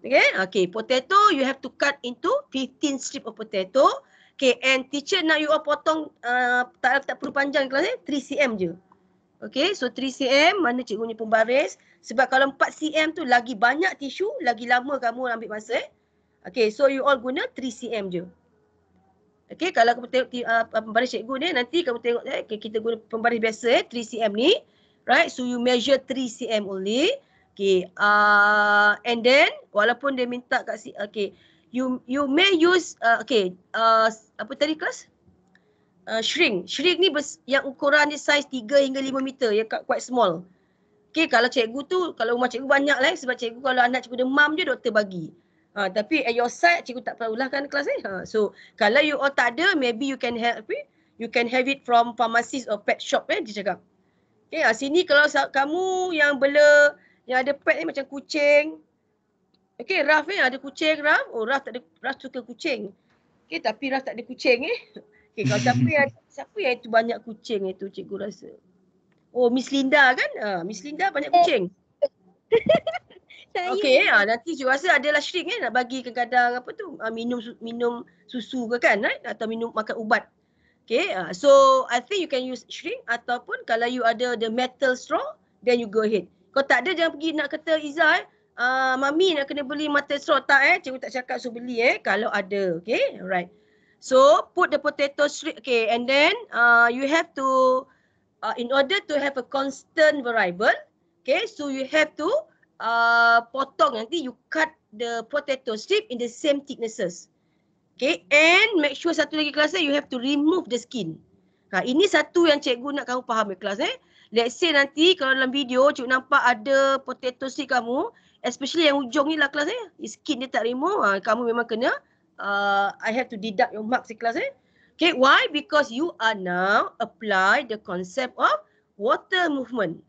okay okay potato you have to cut into 15 strip of potato okay and teacher nak you all potong uh, tak tak perlu panjang kelas eh 3 cm je Okay, so 3cm mana cikgu punya pembaris. Sebab kalau 4cm tu lagi banyak tisu, lagi lama kamu ambil masa. Eh? Okay, so you all guna 3cm je. Okay, kalau kamu tengok uh, ah, ah, pembaris cikgu ni, nanti kamu tengok eh, kita guna pembaris biasa eh, 3cm ni. Right, so you measure 3cm only. Okay, uh, ah, and then walaupun dia minta kat si, okay. You you may use, uh, okay, uh, apa tadi kelas? uh, shrink. Shrink ni bes- yang ukuran ni size 3 hingga 5 meter, yang quite small. Okay, kalau cikgu tu, kalau rumah cikgu banyak lah eh, sebab cikgu kalau anak cikgu demam je, doktor bagi. Ha, tapi at your side, cikgu tak perlu lah kan kelas ni. Eh. Ha, so, kalau you all tak ada, maybe you can help it. Eh. You can have it from pharmacist or pet shop eh, dia cakap. Okay, ha, sini kalau kamu yang bela, yang ada pet ni macam kucing. Okay, Raf ni eh? ada kucing Raf. Oh, Raf tak ada, Raf suka kucing. Okay, tapi Raf tak ada kucing eh. Okay, kalau siapa yang siapa yang itu banyak kucing itu cikgu rasa. Oh, Miss Linda kan? Ah, Miss Linda banyak eh. kucing. okay, ya, ah, nanti cikgu rasa ada lah syrik kan? nak bagi ke kadang apa tu, ah, minum minum susu ke kan, right? atau minum makan ubat. Okay, ah, so I think you can use shrink ataupun kalau you ada the metal straw, then you go ahead. Kalau tak ada, jangan pergi nak kata Iza, eh. Uh, mami nak kena beli metal straw tak eh? Cikgu tak cakap so beli eh, kalau ada. Okay, right. So put the potato strip. Okay, and then uh, you have to, uh, in order to have a constant variable, okay, so you have to uh, potong nanti you cut the potato strip in the same thicknesses. Okay, and make sure satu lagi kelas ni eh, you have to remove the skin. Ha, ini satu yang cikgu nak kamu faham di kelas ni. Eh? Let's say nanti kalau dalam video cikgu nampak ada potato strip kamu, especially yang ujung ni lah kelas ni, eh? skin dia tak remove, ha, kamu memang kena uh, I have to deduct your marks in class eh. Okay, why? Because you are now apply the concept of water movement.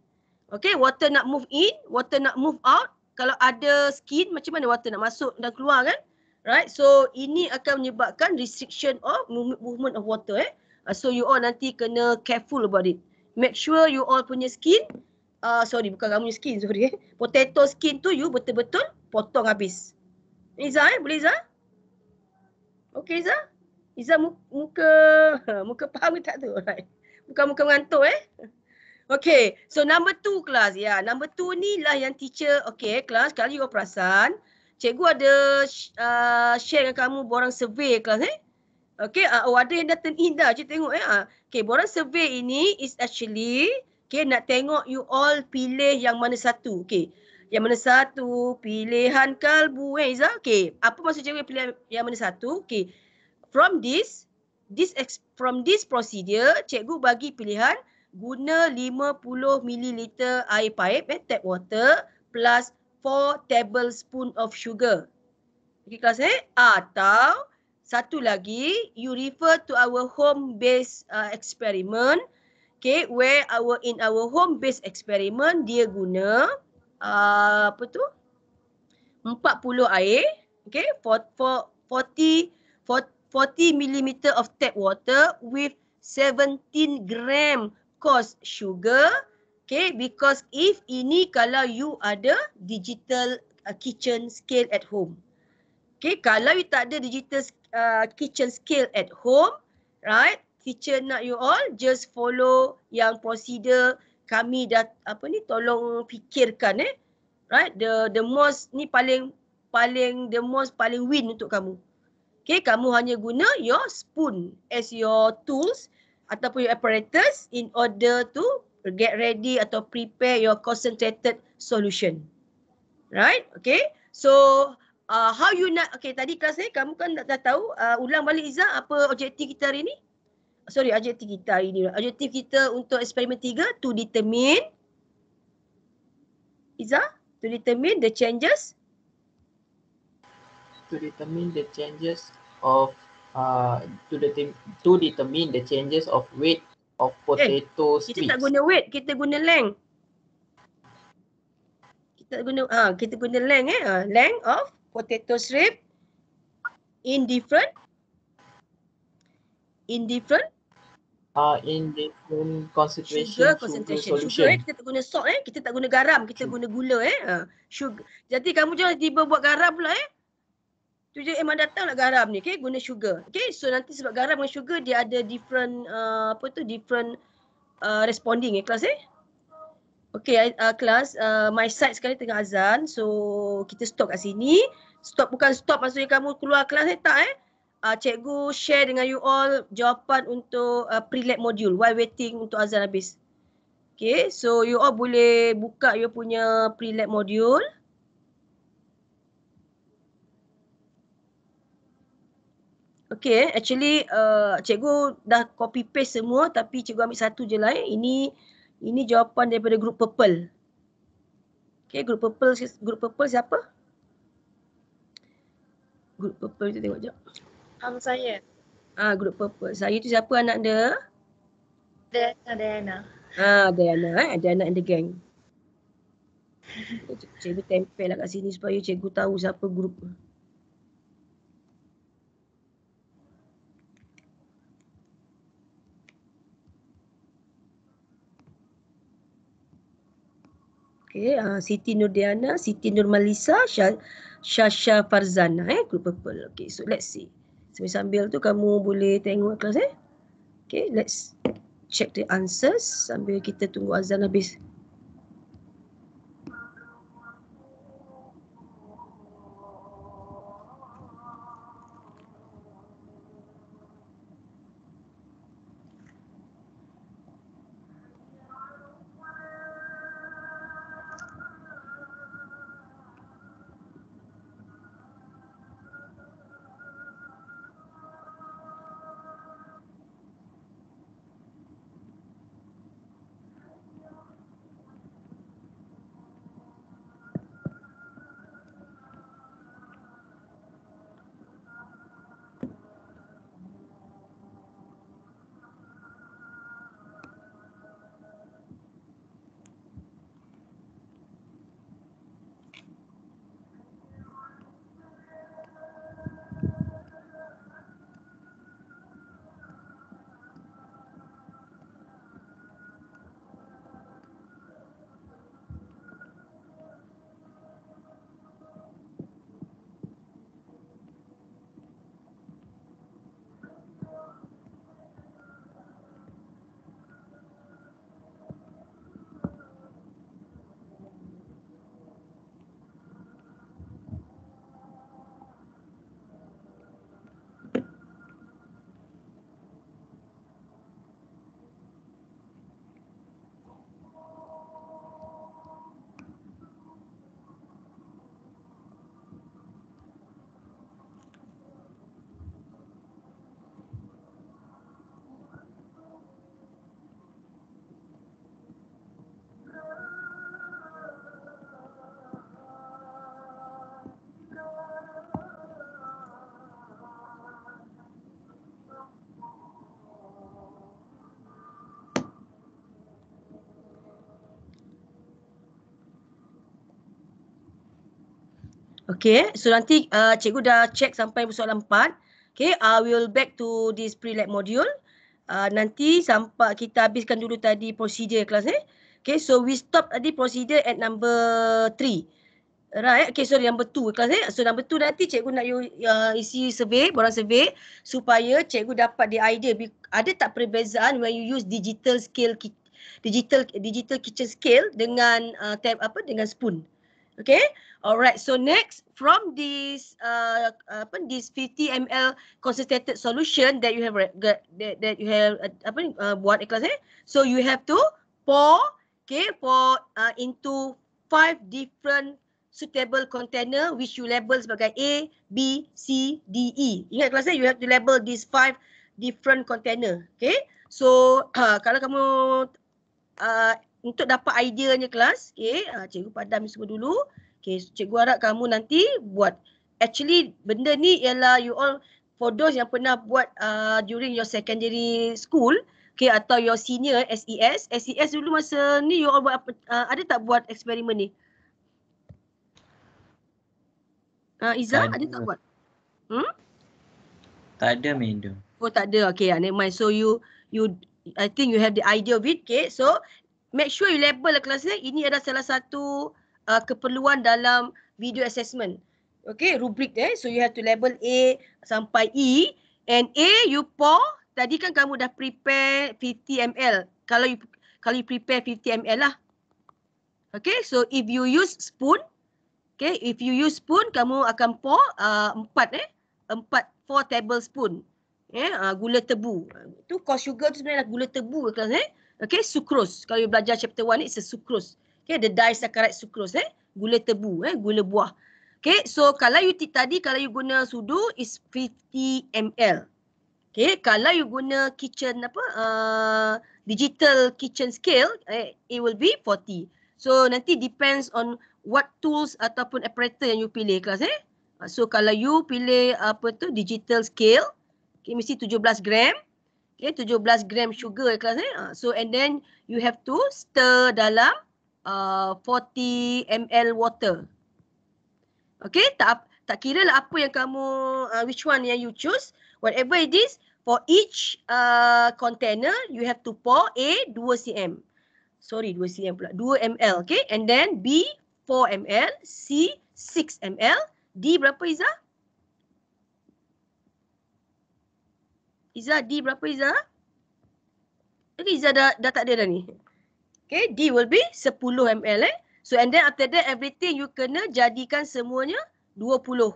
Okay, water nak move in, water nak move out. Kalau ada skin, macam mana water nak masuk dan keluar kan? Right, so ini akan menyebabkan restriction of movement of water eh. Uh, so you all nanti kena careful about it. Make sure you all punya skin, uh, sorry bukan kamu skin, sorry eh. Potato skin tu you betul-betul potong habis. Izzah eh, boleh Izzah? Okey Izzah? Izzah muka, muka paham ke tak tu? Bukan muka mengantuk eh? Okay, so number two kelas. Ya, yeah, number two ni lah yang teacher. Okay, kelas, kalau you perasan, cikgu ada uh, share dengan kamu borang survey kelas eh. Okay, uh, oh ada yang dah turn in dah. Cik tengok eh. Uh. Okay, borang survey ini is actually, okay, nak tengok you all pilih yang mana satu. Okay, yang mana satu pilihan kalbu Eiza. Eh, okay. Apa maksud cikgu pilihan yang mana satu? Okay. From this, this ex, from this procedure, cikgu bagi pilihan guna 50 ml air paip, eh, tap water plus 4 tablespoon of sugar. Okay kelas eh? Atau satu lagi, you refer to our home-based uh, experiment. Okay, where our in our home-based experiment, dia guna Ah, apa tu 40 air okay for for 40 40 mm of tap water with 17 gram cost sugar okay because if ini kalau you ada digital uh, kitchen scale at home okay kalau you tak ada digital uh, kitchen scale at home right teacher nak you all just follow yang procedure kami dah apa ni tolong fikirkan eh right the the most ni paling paling the most paling win untuk kamu okay kamu hanya guna your spoon as your tools ataupun your apparatus in order to get ready atau prepare your concentrated solution right okay so uh, how you nak okay tadi kelas ni kamu kan dah, dah tahu uh, ulang balik Iza apa objektif kita hari ni sorry objektif kita hari ni objektif kita untuk eksperimen tiga to determine Iza to determine the changes to determine the changes of uh, to the to determine the changes of weight of potato eh, kita tak guna weight kita guna length kita guna ah uh, kita guna length eh uh, length of potato strip in different in different uh, ah, in different concentration sugar, sugar concentration solution. sugar eh, kita tak guna salt eh kita tak guna garam kita sugar. guna gula eh uh, sugar jadi kamu jangan tiba buat garam pula eh tu je emang eh, datang lah garam ni okey guna sugar okey so nanti sebab garam dengan sugar dia ada different uh, apa tu different uh, responding eh kelas eh Okay, uh, kelas, uh, my side sekali tengah azan. So, kita stop kat sini. Stop bukan stop maksudnya kamu keluar kelas ni eh? tak eh uh, cikgu share dengan you all jawapan untuk uh, pre-lab module while waiting untuk azan habis. Okay, so you all boleh buka you punya pre-lab module. Okay, actually uh, cikgu dah copy paste semua tapi cikgu ambil satu je lah. Eh. Ini ini jawapan daripada group purple. Okay, group purple, grup purple siapa? Grup purple tu tengok jap um, saya. Ah, uh, group purpose. Saya tu siapa anak dia? ada Diana. Ah, Diana eh. anak in the gang. Cikgu tempel lah kat sini supaya cikgu tahu siapa grup. Okay, uh, ah, Siti Nur Diana, Siti Nur Malisa, Shasha Farzana, eh, Group Purple. Okay, so let's see. Sambil-sambil tu kamu boleh tengok kelas eh. Okay, let's check the answers sambil kita tunggu azan habis. Okay, so nanti uh, cikgu dah check sampai soalan 4. Okay, I uh, will back to this pre-lab module. Uh, nanti sampai kita habiskan dulu tadi prosedur kelas ni. Eh. Okay, so we stop tadi prosedur at number 3. Right, okay, sorry, number 2 kelas ni. Eh. So number 2 nanti cikgu nak you, uh, isi survey, borang survey supaya cikgu dapat the idea. Be ada tak perbezaan when you use digital scale, digital digital kitchen scale dengan uh, tab, apa dengan spoon. Okay. Alright. So next, from this uh, apa this 50 ml concentrated solution that you have that that you have uh, apa uh, buat ikhlas eh? So you have to pour, okay, pour uh, into five different suitable container which you label sebagai A, B, C, D, E. Ingat kelas eh? you have to label these five different container, okay? So uh, kalau kamu uh, untuk dapat ideanya kelas, okay, ha, cikgu padam semua dulu. Okay, cikgu harap kamu nanti buat. Actually, benda ni ialah you all, for those yang pernah buat uh, during your secondary school, okay, atau your senior SES, SES dulu masa ni you all buat, uh, ada tak buat eksperimen ni? Uh, Iza, ada. ada tak buat? Hmm? Tak ada, Mendo. Oh, tak ada. Okay, never mind. So, you, you, I think you have the idea of it. Okay, so make sure you label lah kelas ni. Ini adalah salah satu uh, keperluan dalam video assessment. Okay, rubrik eh. So you have to label A sampai E. And A, you pour. Tadi kan kamu dah prepare 50 ml. Kalau you, kalau you prepare 50 ml lah. Okay, so if you use spoon. Okay, if you use spoon, kamu akan pour uh, 4 eh. 4, 4 tablespoon. Eh, uh, gula tebu. Itu uh, cost sugar tu sebenarnya gula tebu ke kelas eh. Okay, sukrose. Kalau you belajar chapter 1, it's a sukrose. Okay, the disaccharide sukrose, eh? gula tebu, eh? gula buah. Okay, so kalau you tadi, kalau you guna sudu, is 50 ml. Okay, kalau you guna kitchen apa, uh, digital kitchen scale, eh, it will be 40. So, nanti depends on what tools ataupun apparatus yang you pilih kelas eh. So, kalau you pilih apa tu, digital scale, okay, mesti 17 gram okay ya, 17 gram sugar ya kelas ni eh? Ah, so and then you have to stir dalam uh, 40 ml water okay tak tak kira lah apa yang kamu uh, which one yang you choose whatever it is for each uh, container you have to pour a 2 cm sorry 2 cm pula 2 ml okay and then b 4 ml c 6 ml d berapa izah Iza D berapa Iza? Okay Iza dah, dah tak ada dah ni. Okay, D will be 10 ml eh. So and then after that everything you kena jadikan semuanya 20.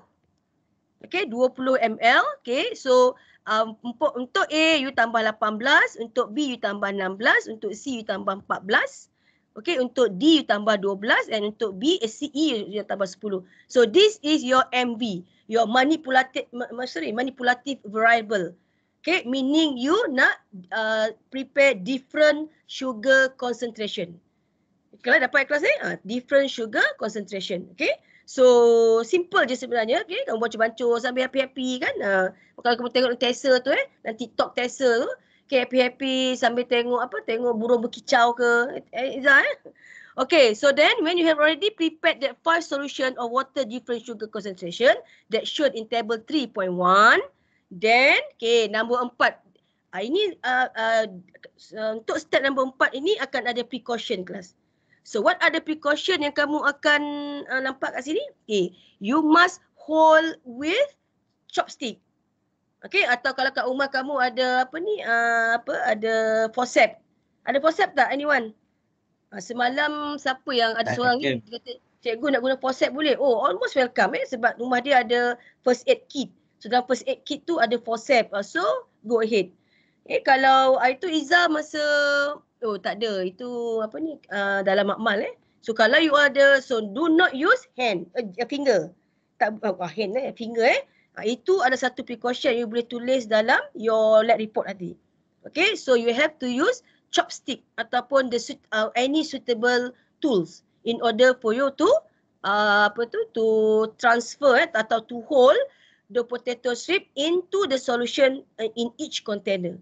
Okay, 20 ml. Okay, so um, untuk A you tambah 18, untuk B you tambah 16, untuk C you tambah 14. Okay, untuk D you tambah 12 and untuk B, eh, C, E you, you tambah 10. So this is your MV, your manipulative, sorry, manipulative variable. Okay, meaning you nak uh, prepare different sugar concentration. Kalau dapat kelas ni, uh, different sugar concentration. Okay, so simple je sebenarnya. Okay, kamu bancur-bancur sambil happy-happy kan. Uh, kalau kamu tengok tester tu eh, dan TikTok tester tu, okay, happy-happy sambil tengok apa, tengok burung berkicau ke. Eh, eh, Izzah eh. Okay, so then when you have already prepared that five solution of water different sugar concentration that showed in table 3.1, Then, okay, nombor empat. Ha, ini uh, uh, untuk step nombor empat ini akan ada precaution kelas. So, what are the precaution yang kamu akan uh, nampak kat sini? Okay, you must hold with chopstick. Okay, atau kalau kat rumah kamu ada apa ni, uh, apa, ada forcep. Ada forcep tak anyone? Ha, semalam siapa yang ada seorang okay. ni, dia kata, cikgu nak guna forcep boleh? Oh, almost welcome eh, sebab rumah dia ada first aid kit sudah first aid kit tu ada forceps. Uh, ah, so go ahead. Eh kalau ah, itu Iza masa oh tak ada itu apa ni uh, dalam makmal eh. So kalau you ada so do not use hand a uh, eh, eh, finger. Tak uh, hand eh finger eh. Uh, itu ada satu precaution you boleh tulis dalam your lab report tadi. Okay so you have to use chopstick ataupun the uh, any suitable tools in order for you to uh, apa tu to transfer eh, atau to hold the potato strip into the solution uh, in each container.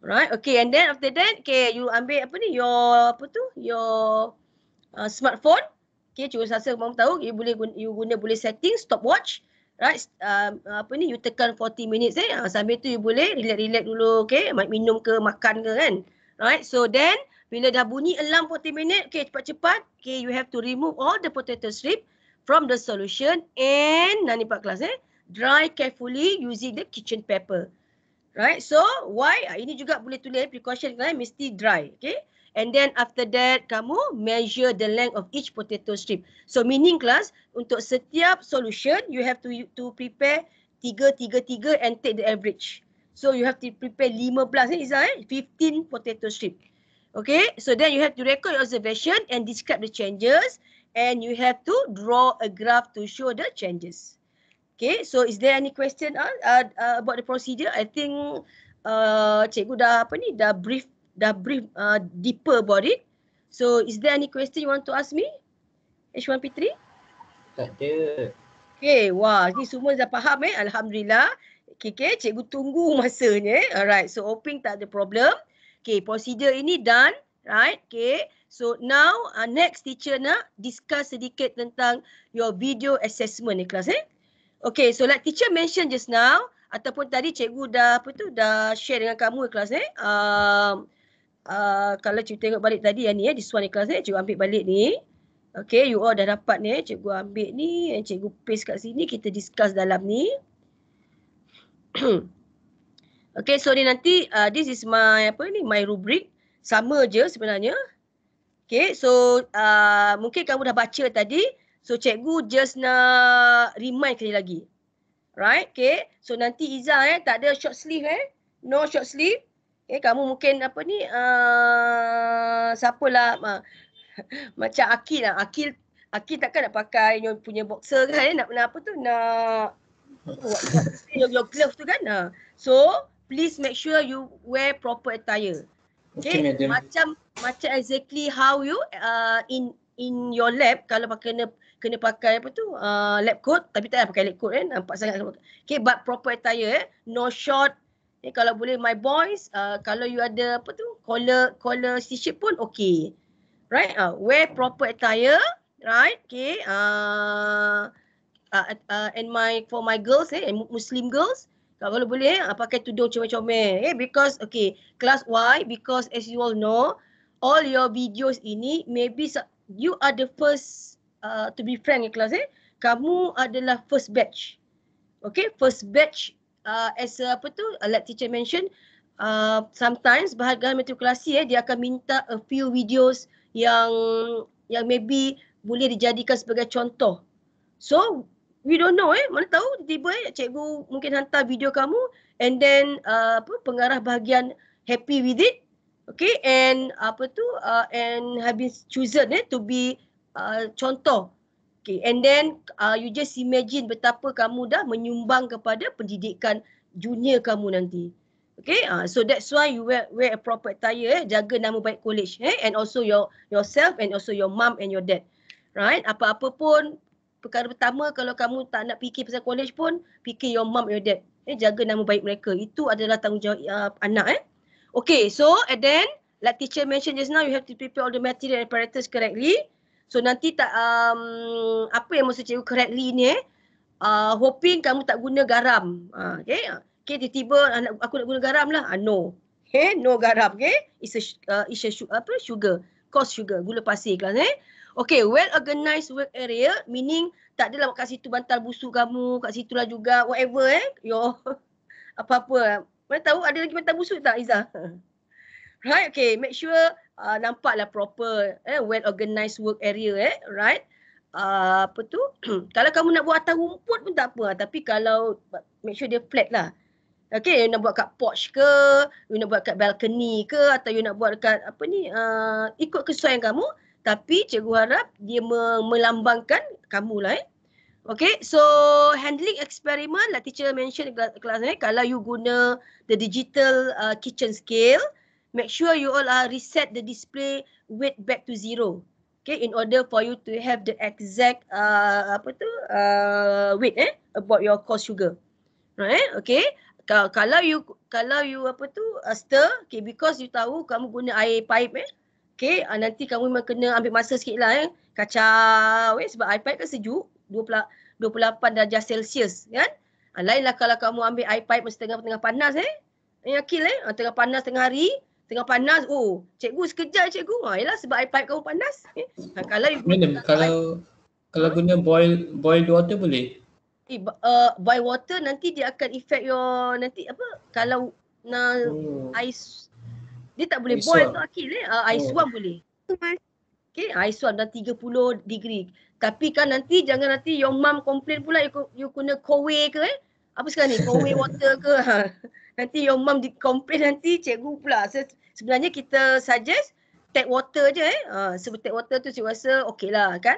Right? Okay, and then after that, okay, you ambil apa ni? Your apa tu? Your uh, smartphone. Okay, cuba rasa kamu tahu, you boleh guna, you guna boleh setting stopwatch. Right? Um, apa ni? You tekan 40 minutes eh. Uh, sambil tu you boleh relax-relax dulu, okay? Minum ke makan ke kan? Right? So then, bila dah bunyi alarm 40 minit, okay, cepat-cepat, okay, you have to remove all the potato strip from the solution and nanti pak kelas eh dry carefully using the kitchen paper. Right, so why? Ah, ini juga boleh tulis eh, precaution kan, mesti dry. Okay, and then after that, kamu measure the length of each potato strip. So meaning class, untuk setiap solution, you have to to prepare 3, 3, 3 and take the average. So you have to prepare 15, eh, Izzah, eh? 15 potato strip. Okay, so then you have to record your observation and describe the changes and you have to draw a graph to show the changes. Okay, so is there any question uh, uh, uh, about the procedure? I think uh, cikgu dah apa ni, dah brief, dah brief uh, deeper about it. So is there any question you want to ask me? H1P3? Tak ada. Okay, wah, ni semua dah faham eh. Alhamdulillah. Okay, okay. cikgu tunggu masanya. Eh? Alright, so hoping tak ada problem. Okay, procedure ini done. Right, okay. So now, uh, next teacher nak discuss sedikit tentang your video assessment ni eh, kelas eh. Okay, so like teacher mention just now, ataupun tadi cikgu dah apa tu dah share dengan kamu di kelas ni. Eh? Um, uh, kalau cikgu tengok balik tadi yang ni, eh, this one ni kelas ni, eh? cikgu ambil balik ni. Okay, you all dah dapat ni, eh? cikgu ambil ni, and cikgu paste kat sini, kita discuss dalam ni. okay, so ni nanti, uh, this is my, apa ni, my rubric. Sama je sebenarnya. Okay, so uh, mungkin kamu dah baca tadi, So cikgu just nak remind kali lagi. Right? Okay. So nanti Iza eh tak ada short sleeve eh. No short sleeve. Okay. Eh, kamu mungkin apa ni. Uh, siapalah. Uh, macam Akil lah. Akil, Akil takkan nak pakai you punya boxer kan. Eh? Nak mana apa tu. Nak. your, your glove tu kan. Uh. So please make sure you wear proper attire. Okay. okay macam macam exactly how you uh, in in your lab kalau pakai kena kena pakai apa tu uh, lab coat tapi tak pakai lab coat kan nampak sangat okay but proper attire eh no short eh, kalau boleh my boys uh, kalau you ada apa tu collar collar t-shirt pun okay right uh, wear proper attire right okay uh, uh, uh, and my for my girls eh muslim girls kalau boleh eh. uh, pakai tudung comel-comel eh because okay class why because as you all know all your videos ini maybe you are the first uh, to be frank ya kelas eh kamu adalah first batch okay first batch uh, as a, apa tu a uh, lab teacher mention uh, sometimes bahagian matrikulasi eh dia akan minta a few videos yang yang maybe boleh dijadikan sebagai contoh so we don't know eh mana tahu tiba-tiba eh cikgu mungkin hantar video kamu and then uh, apa pengarah bahagian happy with it Okay, and apa tu, uh, and have been chosen eh, to be Uh, contoh okay and then uh, you just imagine betapa kamu dah menyumbang kepada pendidikan junior kamu nanti okay uh, so that's why you wear, wear a proper attire eh? jaga nama baik college eh and also your yourself and also your mum and your dad right apa-apa pun perkara pertama kalau kamu tak nak fikir pasal college pun fikir your mum your dad eh jaga nama baik mereka itu adalah tanggungjawab uh, anak eh okay so and then like teacher mentioned just now you have to prepare all the material and apparatus correctly So nanti tak um, apa yang mesti cikgu correctly ni eh? Uh, hoping kamu tak guna garam. Uh, okay. Okay, tiba-tiba aku nak guna garam lah. Uh, no. Okay, no garam. Okay. It's a, uh, it's a su- apa? sugar. Cause sugar. Gula pasir kelas eh. Okay, well organized work area. Meaning tak adalah kat situ bantal busu kamu. Kat situ lah juga. Whatever eh. Yo. Apa-apa. Mana tahu ada lagi bantal busu, tak, Izzah? right okay make sure uh, nampaklah proper eh well organized work area eh right uh, apa tu kalau kamu nak buat atas rumput pun tak apa tapi kalau make sure dia flat lah okay you nak buat kat porch ke you nak buat kat balcony ke atau you nak buat kat apa ni uh, ikut kesesuaian kamu tapi cikgu harap dia me- melambangkan kamu lah eh Okay, so handling experiment, lah. teacher mention kelas ni, kalau you guna the digital uh, kitchen scale, make sure you all are reset the display weight back to zero. Okay, in order for you to have the exact uh, apa tu uh, weight eh about your core sugar, right? Okay, kalau you kalau you apa tu uh, stir, okay, because you tahu kamu guna air pipe eh, okay, uh, nanti kamu memang kena ambil masa sikit lah eh, kacau eh, sebab air pipe kan sejuk, 20, 28 darjah Celsius kan? Uh, lainlah kalau kamu ambil air pipe setengah tengah panas eh, yang kill eh, uh, tengah panas tengah hari, tengah panas oh cikgu sekejap cikgu ha yalah sebab air pipe kau panas eh, ha, kalau Madam, kalau air, kalau ha? guna boil boil water boleh eh uh, boil water nanti dia akan effect your nanti apa kalau na oh. ais dia tak boleh boil tu akil eh uh, ah, ais oh. boleh Okay, air suam dah 30 degree. Tapi kan nanti jangan nanti your mom complain pula you, you kena kowe ke eh. Apa sekarang ni? Kowe water ke? Ha. Nanti your mom complain nanti cikgu pula. So, sebenarnya kita suggest tap water je eh. Ha, so tap water tu cikgu rasa okey lah kan.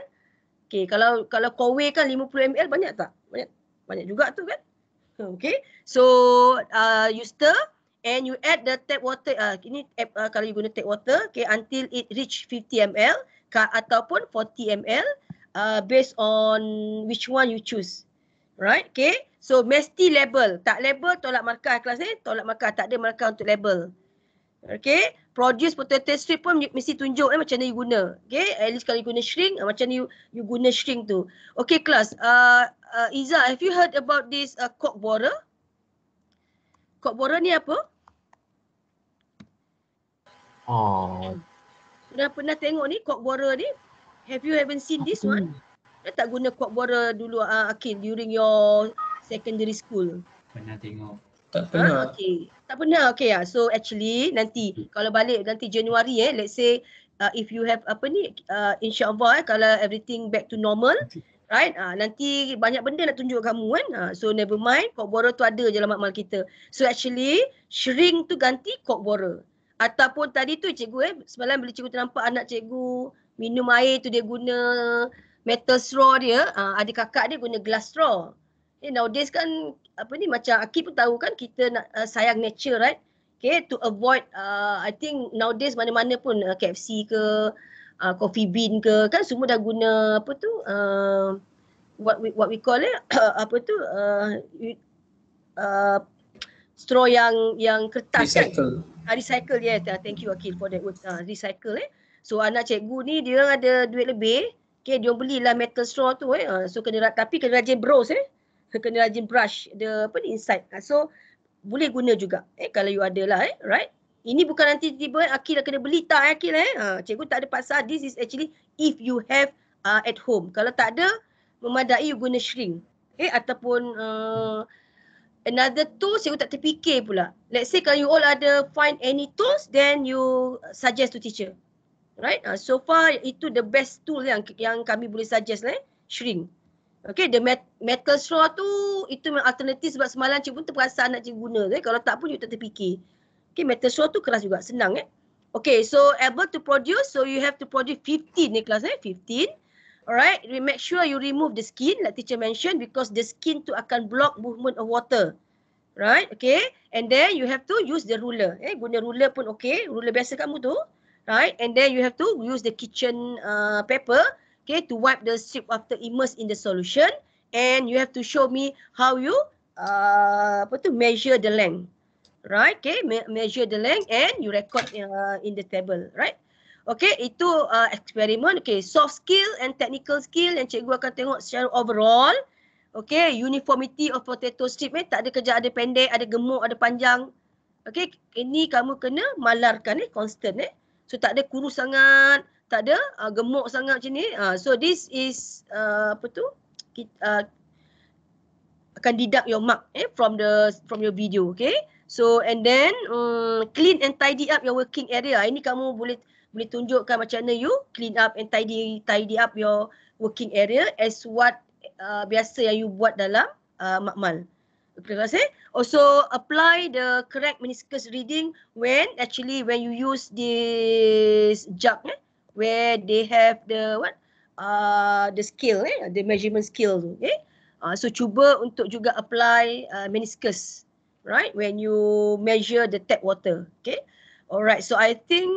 Okay kalau kalau kowe kan 50 ml banyak tak? Banyak banyak juga tu kan. Ha, okay so uh, you stir and you add the tap water. Uh, ini uh, kalau you guna tap water okay until it reach 50 ml ka, ataupun 40 ml uh, based on which one you choose. Right, okay. So mesti label. Tak label, tolak markah kelas ni. Tolak markah, tak ada markah untuk label. Okay. Produce potato strip pun mesti tunjuk eh, macam mana you guna. Okay, at least kalau you guna shrink, uh, macam mana you, you guna shrink tu. Okay, kelas. Uh, uh, Iza, have you heard about this uh, cork borer? Cork borer ni apa? Oh. Sudah pernah tengok ni cork borer ni? Have you haven't seen this one? Kenapa eh, tak guna kuat bora dulu uh, Akin during your secondary school? Pernah tengok. Tak ah, pernah. Ha, okay. Tak pernah. Okay. ya. So actually nanti hmm. kalau balik nanti Januari eh let's say uh, if you have apa ni uh, insyaAllah eh kalau everything back to normal Right? Ah, nanti banyak benda nak tunjuk kamu kan. Ah, so never mind, kokbora tu ada je lah makmal kita. So actually, shrink tu ganti kokbora. Ataupun tadi tu cikgu eh, semalam bila cikgu ternampak anak cikgu minum air tu dia guna metal straw dia, uh, ah, ada kakak dia guna glass straw. You eh, know, kan apa ni macam Aki pun tahu kan kita nak uh, sayang nature right? Okay, to avoid, uh, I think nowadays mana-mana pun uh, KFC ke, uh, coffee bean ke, kan semua dah guna apa tu, uh, what we what we call it, apa tu, uh, uh, straw yang yang kertas recycle. kan? Recycle. Uh, recycle, yeah. Thank you Aki for that word, uh, recycle eh. So anak cikgu ni dia ada duit lebih, Okay, dia belilah metal straw tu eh. Ah, so kena tapi kena rajin bros eh. Kena rajin brush the apa ni inside. Ah, so boleh guna juga eh kalau you ada lah eh. Right? Ini bukan nanti tiba-tiba eh, Akil lah kena beli tak eh, Akil eh. Ha, cikgu tak ada paksa. This is actually if you have uh, at home. Kalau tak ada, memadai you guna shrink. Eh, ataupun uh, another tools. cikgu tak terfikir pula. Let's say kalau you all ada find any tools, then you suggest to teacher. Right? Uh, so far itu the best tool yang yang kami boleh suggest eh. Shrink. Okay, the met metal straw tu itu memang alternatif sebab semalam cikgu pun terperasan nak cikgu guna. Eh? Kalau tak pun cikgu tak terfikir. Okay, metal straw tu keras juga. Senang eh. Okay, so able to produce. So you have to produce 15 ni kelas eh. 15. Alright, make sure you remove the skin like teacher mentioned because the skin tu akan block movement of water. Right, okay. And then you have to use the ruler. Eh, guna ruler pun okay. Ruler biasa kamu tu right? And then you have to use the kitchen uh, paper, okay, to wipe the strip after immerse in the solution. And you have to show me how you uh, to measure the length, right? Okay, me measure the length and you record uh, in the table, right? Okay, itu uh, eksperimen. Okay, soft skill and technical skill yang cikgu akan tengok secara overall. Okay, uniformity of potato strip eh. Tak ada kerja ada pendek, ada gemuk, ada panjang. Okay, ini kamu kena malarkan eh, constant eh. So tak ada kurus sangat, tak ada uh, gemuk sangat macam ni. Uh, so this is uh, apa tu? Kita uh, akan deduct your mark eh from the from your video, okay? So and then um, clean and tidy up your working area. Ini kamu boleh boleh tunjukkan macam mana you clean up and tidy tidy up your working area as what uh, biasa yang you buat dalam uh, makmal. Terima kasih. Also apply the correct meniscus reading when actually when you use this jug eh, where they have the what? Uh, the scale, eh? the measurement scale, tu. Okay? Uh, so cuba untuk juga apply uh, meniscus, right? When you measure the tap water, okay? Alright, so I think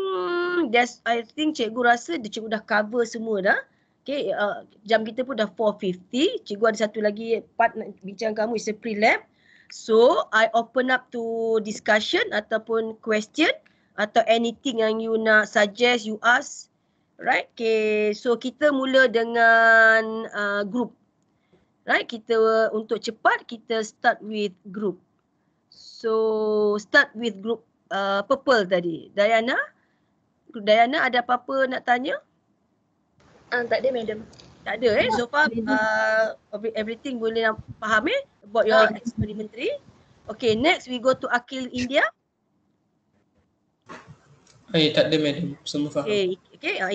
that's, I think cikgu rasa dia cikgu dah cover semua dah. Okay, uh, jam kita pun dah 4.50. Cikgu ada satu lagi part nak bincang kamu, it's a pre-lab. So I open up to discussion ataupun question atau anything yang you nak suggest, you ask. Right? Okay. So kita mula dengan uh, group. Right? Kita untuk cepat kita start with group. So start with group uh, purple tadi. Diana, Diana ada apa-apa nak tanya? Uh, tak ada, Madam. Tak ada eh. So far uh, everything boleh faham eh about your ah. experimentary. Okay next we go to Akil India. Hey, tak ada madam. Semua faham. Okay, okay. Uh,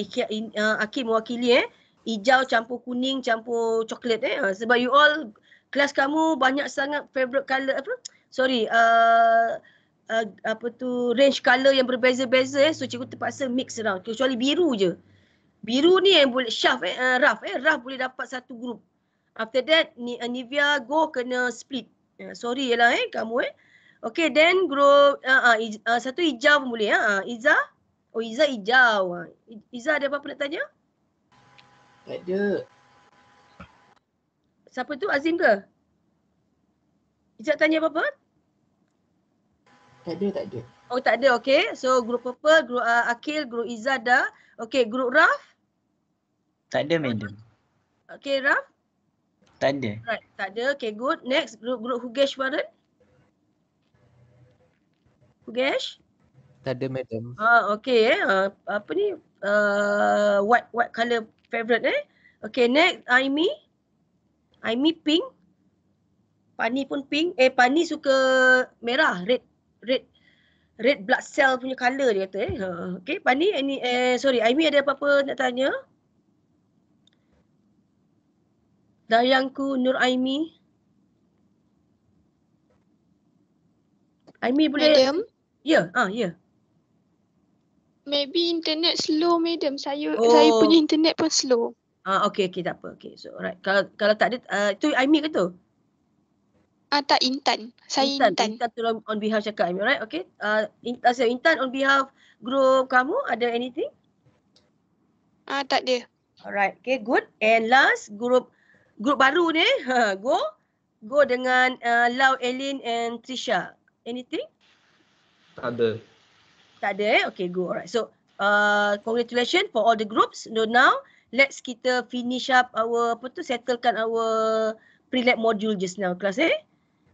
uh, Akil mewakili eh. Hijau campur kuning campur coklat eh. Uh, sebab you all kelas kamu banyak sangat favorite color apa? Sorry. Uh, uh, apa tu range color yang berbeza-beza eh. So cikgu terpaksa mix around. Kecuali biru je biru ni yang boleh shaft eh uh, raf eh raf boleh dapat satu group after that ni uh, Nivia go kena split uh, sorry lah eh kamu eh okay then group uh, uh, uh, satu hijau pun boleh ya uh, Iza oh Iza hijau ah. Iza ada apa-apa nak tanya tak ada siapa tu Azim ke Iza tanya apa-apa tak ada tak ada oh tak ada okey so group purple group uh, Akil group Iza dah okay group raf tak ada madam. Okay Raf? Tak ada. Right, tak ada. Okay good. Next group group Hugesh Warren. Hugesh? Tak ada madam. Ah uh, okay eh. Uh, apa ni? Uh, ah, what what color favorite eh? Okay next Aimi. Aimi pink. Pani pun pink. Eh Pani suka merah, red red red blood cell punya color dia tu. eh. Uh, okay Pani any eh, sorry Aimi ada apa-apa nak tanya? Dayangku Nur Aimi. Aimi boleh? Madam? Ya, yeah. ah ya. Yeah. Maybe internet slow madam. Saya oh. saya punya internet pun slow. Ah okey okey tak apa. Okey. So right. Kalau kalau tak ada uh, ah, tu Aimi ke tu? Ah tak Intan. Saya Intan. Intan, Intan tolong lah on behalf cakap Aimi right? Okey. Ah uh, saya Intan on behalf group kamu ada anything? Ah tak ada. Alright. Okay good. And last group grup baru ni ha, go go dengan uh, Lau Elin and Trisha. Anything? Tak ada. Tak ada eh? Okay go. Alright. So uh, congratulations for all the groups. So now let's kita finish up our apa tu settlekan our prelab module just now kelas eh.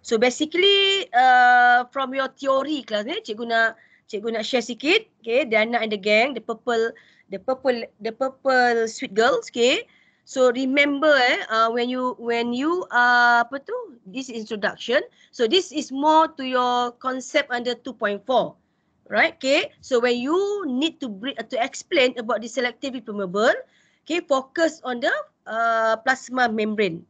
So basically uh, from your theory kelas ni eh? cikgu nak cikgu nak share sikit. Okay Diana and the gang, the purple the purple the purple sweet girls okay. So remember eh, uh, when you when you uh, apa tu this introduction. So this is more to your concept under 2.4, right? Okay. So when you need to bring, uh, to explain about the selective permeable, okay, focus on the uh, plasma membrane.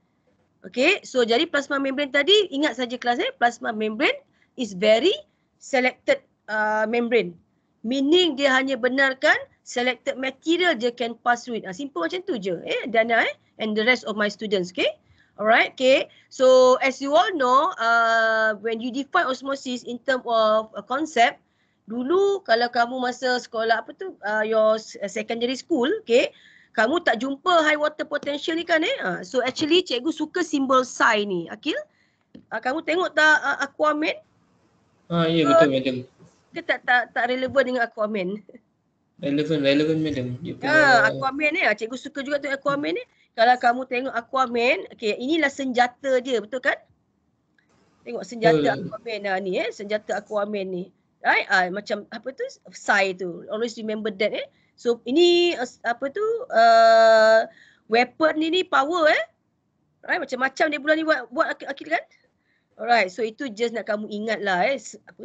Okay. So jadi plasma membrane tadi ingat saja kelas eh plasma membrane is very selected uh, membrane. Meaning dia hanya benarkan selected material je can pass through it. Ha, simple macam tu je. Eh, Dana eh? and the rest of my students. Okay. Alright. Okay. So as you all know, uh, when you define osmosis in term of a concept, dulu kalau kamu masa sekolah apa tu, uh, your uh, secondary school, okay, kamu tak jumpa high water potential ni kan eh. Uh, so actually cikgu suka simbol psi ni. Akil, uh, kamu tengok tak uh, Aquaman? Ah, ya yeah, betul macam tu. Ke tak, tak, tak relevan dengan Aquaman? Relevant, relevant madam. Ya, ah, Aquaman ni. Eh. Cikgu suka juga tu Aquaman ni. Eh. Kalau kamu tengok Aquaman, okay, inilah senjata dia, betul kan? Tengok senjata oh. Aquaman ah, ni, eh. senjata Aquaman ni. Right? Ah, macam apa tu, Psy tu. Always remember that. Eh. So, ini apa tu, uh, weapon ni ni power eh. Right? Macam-macam dia bulan ni buat, buat akhir, akhir kan? Alright, so itu just nak kamu ingat lah eh.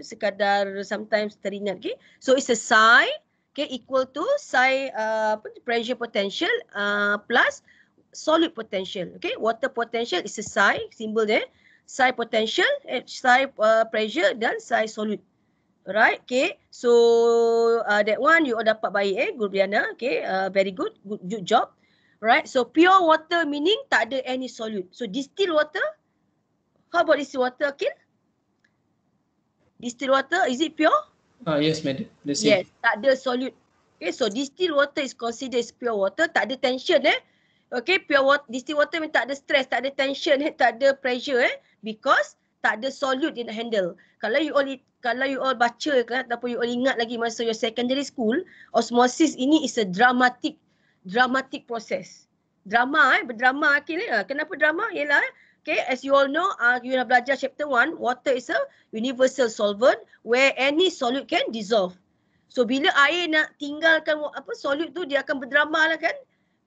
sekadar sometimes teringat, okay? So, it's a sign okay equal to psi uh, apa pressure potential uh, plus solid potential okay water potential is a psi simbol dia psi potential eh, psi uh, pressure dan psi solid. right okay so uh, that one you all dapat baik eh Gurbiana okay uh, very good. good good job right so pure water meaning tak ada any solute so distilled water how about distilled water Akin? distilled water is it pure Ah yes madam. The same. Yes, tak ada solute. Okay, so distilled water is considered as pure water, tak ada tension eh. Okay, pure water, distilled water memang tak ada stress, tak ada tension, eh? tak ada pressure eh. Because tak ada solute in handle. Kalau you all kalau you all baca kalau ataupun you all ingat lagi masa your secondary school, osmosis ini is a dramatic dramatic process. Drama eh, berdrama akhirnya. Eh. Ah, kenapa drama? Ialah eh? Okay, as you all know, uh, you have belajar chapter 1, water is a universal solvent where any solute can dissolve. So, bila air nak tinggalkan apa solute tu, dia akan berdrama lah kan.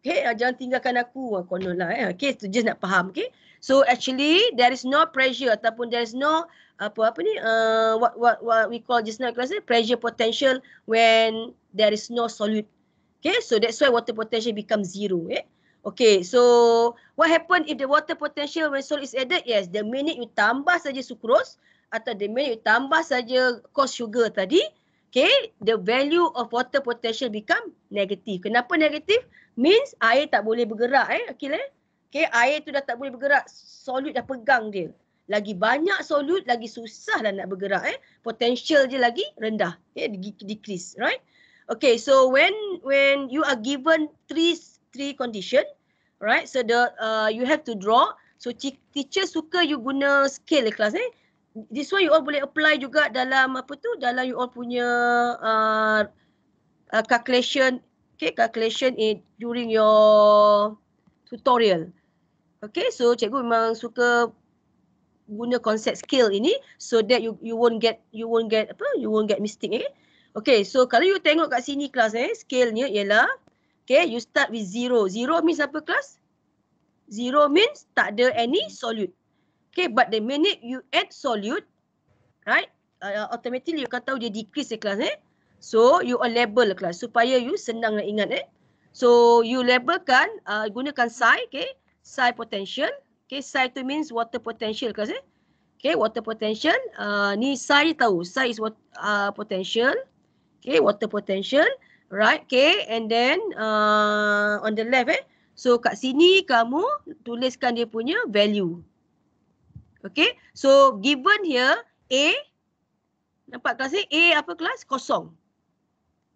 Okay, uh, jangan tinggalkan aku, uh, konon lah. Eh. Okay, tu just nak faham. Okay, so actually there is no pressure ataupun there is no apa-apa ni, uh, what, what, what we call just now, pressure potential when there is no solute. Okay, so that's why water potential becomes zero. Eh. Okay, so what happen if the water potential when salt is added? Yes, the minute you tambah saja sucrose atau the minute you tambah saja cost sugar tadi, okay, the value of water potential become negative. Kenapa negatif? Means air tak boleh bergerak eh, Akhil eh. Okay, air tu dah tak boleh bergerak, solute dah pegang dia. Lagi banyak solute, lagi susah lah nak bergerak eh. Potential je lagi rendah, okay, decrease, right? Okay, so when when you are given three three condition right so the uh, you have to draw so teacher suka you guna scale kelas eh this one you all boleh apply juga dalam apa tu dalam you all punya uh, uh, calculation okay calculation in during your tutorial okay so cikgu memang suka guna konsep scale ini so that you you won't get you won't get apa you won't get mistake eh okay so kalau you tengok kat sini kelas eh scale ni, ialah Okay, you start with zero. Zero means apa kelas? Zero means tak ada any solute. Okay, but the minute you add solute, right? Uh, automatically you kata tahu dia decrease eh, kelas eh. So, you a label kelas supaya you senang nak ingat eh. So, you labelkan, uh, gunakan psi, okay. Psi potential. Okay, psi tu means water potential kelas eh. Okay, water potential. Uh, ni psi tahu. Psi is what, uh, potential. Okay, water potential. Okay right okay and then uh, on the left eh so kat sini kamu tuliskan dia punya value okay so given here a nampak kelas ni a apa kelas kosong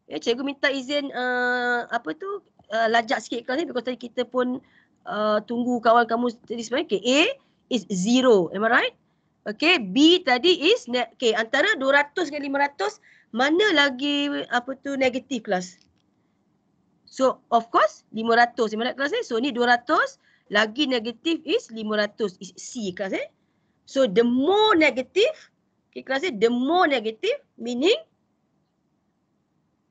ya yeah, cikgu minta izin uh, apa tu uh, lajak sikit kelas ni because tadi kita pun uh, tunggu kawan kamu tadi sebenarnya okay, a is zero am i right okay b tadi is okay antara 200 dengan 500 mana lagi apa tu negatif kelas. So of course 500 kelas ni. So ni 200 lagi negatif is 500 is C kelas ni. Eh? So the more negative, okay, kelas ni eh? the more negative meaning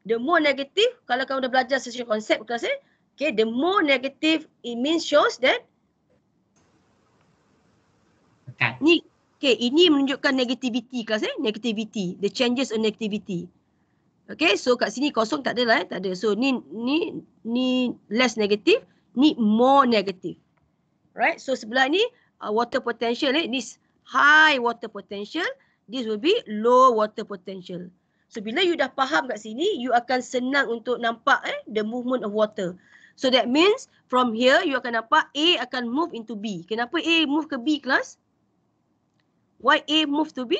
the more negative kalau kamu dah belajar sesuatu konsep kelas ni. Eh? Okay the more negative it means shows that Tekan. ni Okay, ini menunjukkan negativity kelas eh. Negativity. The changes in negativity. Okay, so kat sini kosong tak ada lah eh. Tak ada. So, ni, ni, ni less negative. Ni more negative. Right? So, sebelah ni uh, water potential eh. This high water potential. This will be low water potential. So, bila you dah faham kat sini, you akan senang untuk nampak eh the movement of water. So, that means from here, you akan nampak A akan move into B. Kenapa A move ke B kelas? Why A move to B?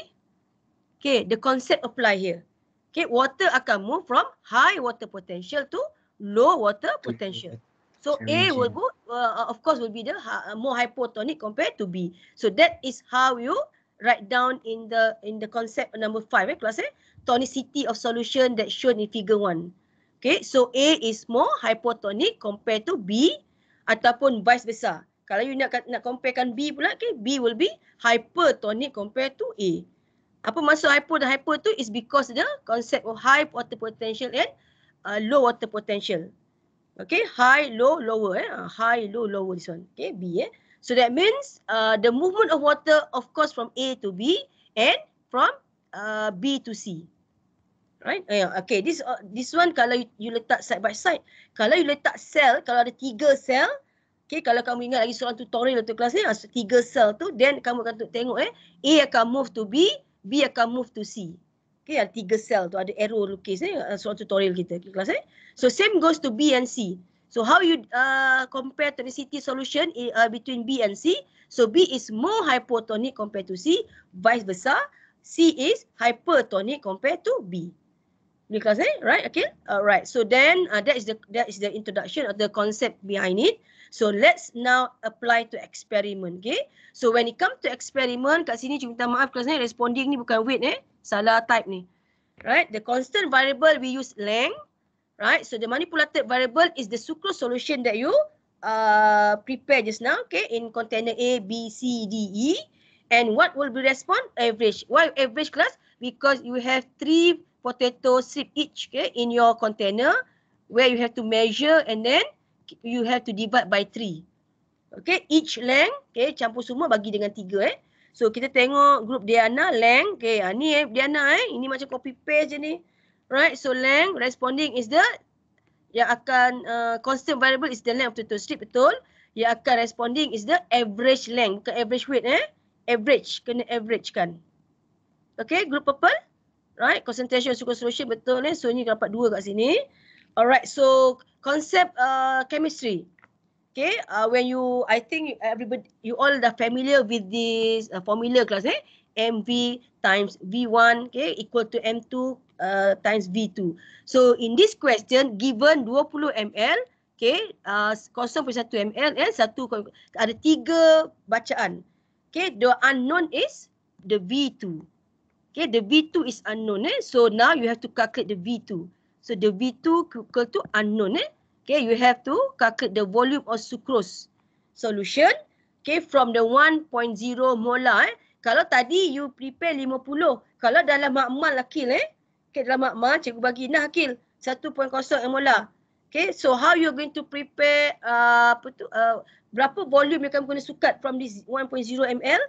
Okay, the concept apply here. Okay, water akan move from high water potential to low water potential. So A will go, uh, of course, will be the ha, uh, more hypotonic compared to B. So that is how you write down in the in the concept number five, eh, class, eh? tonicity of solution that shown in figure one. Okay, so A is more hypotonic compared to B ataupun vice versa kalau you nak nak comparekan B pula okay, B will be hypertonic compared to A. Apa maksud hyper dan hyper tu is because the concept of high water potential and uh, low water potential. Okay, high, low, lower. Eh? Uh, high, low, lower this one. Okay, B. Eh? So that means uh, the movement of water of course from A to B and from uh, B to C. Right? Oh, yeah, okay, this uh, this one kalau you, you letak side by side. Kalau you letak cell, kalau ada tiga cell, Okay, kalau kamu ingat lagi soalan tutorial untuk kelas ni, ah, tiga sel tu, then kamu akan tengok eh, A akan move to B, B akan move to C. Okay, ada ah, tiga sel tu, ada arrow lukis ni, eh, ah, soalan tutorial kita okay, kelas ni. Eh. So, same goes to B and C. So, how you uh, compare tonicity solution uh, between B and C? So, B is more hypotonic compared to C, vice versa. C is hypertonic compared to B. Ni kelas ni, eh? right? Okay, alright. So, then uh, that is the that is the introduction of the concept behind it. So let's now apply to experiment. Okay. So when it come to experiment, kat sini cuma minta maaf kelas ni responding ni bukan weight ni. Eh? Salah type ni. Right. The constant variable we use length. Right. So the manipulated variable is the sucrose solution that you uh, prepare just now. Okay. In container A, B, C, D, E. And what will be respond? Average. Why average class? Because you have three potato strip each okay, in your container where you have to measure and then you have to divide by 3. Okay, each length, okay, campur semua bagi dengan 3 eh. So, kita tengok group Diana, length, okay, ha, ni eh, Diana eh, ini macam copy paste je ni. Right, so length responding is the, yang akan, uh, constant variable is the length of the total strip, betul. Yang akan responding is the average length, bukan average width eh. Average, kena average kan. Okay, group purple. Right, concentration, super solution, betul eh. So, ni dapat 2 kat sini. Alright, so concept uh, chemistry. Okay, uh, when you, I think everybody, you all are familiar with this uh, formula class, eh? MV times V1, okay, equal to M2 uh, times V2. So, in this question, given 20 ml, okay, constant uh, 1 ml, eh, satu, ada tiga bacaan. Okay, the unknown is the V2. Okay, the V2 is unknown, eh? So, now you have to calculate the V2. So the V2 equal to unknown. Eh? Okay, you have to calculate the volume of sucrose solution. Okay, from the 1.0 molar. Eh? Kalau tadi you prepare 50. Kalau dalam makmal akil. Eh? Okay, dalam makmal cikgu bagi nah akil. 1.0 molar. Okay, so how you going to prepare uh, apa tu, uh, berapa volume yang akan guna sukat from this 1.0 ml.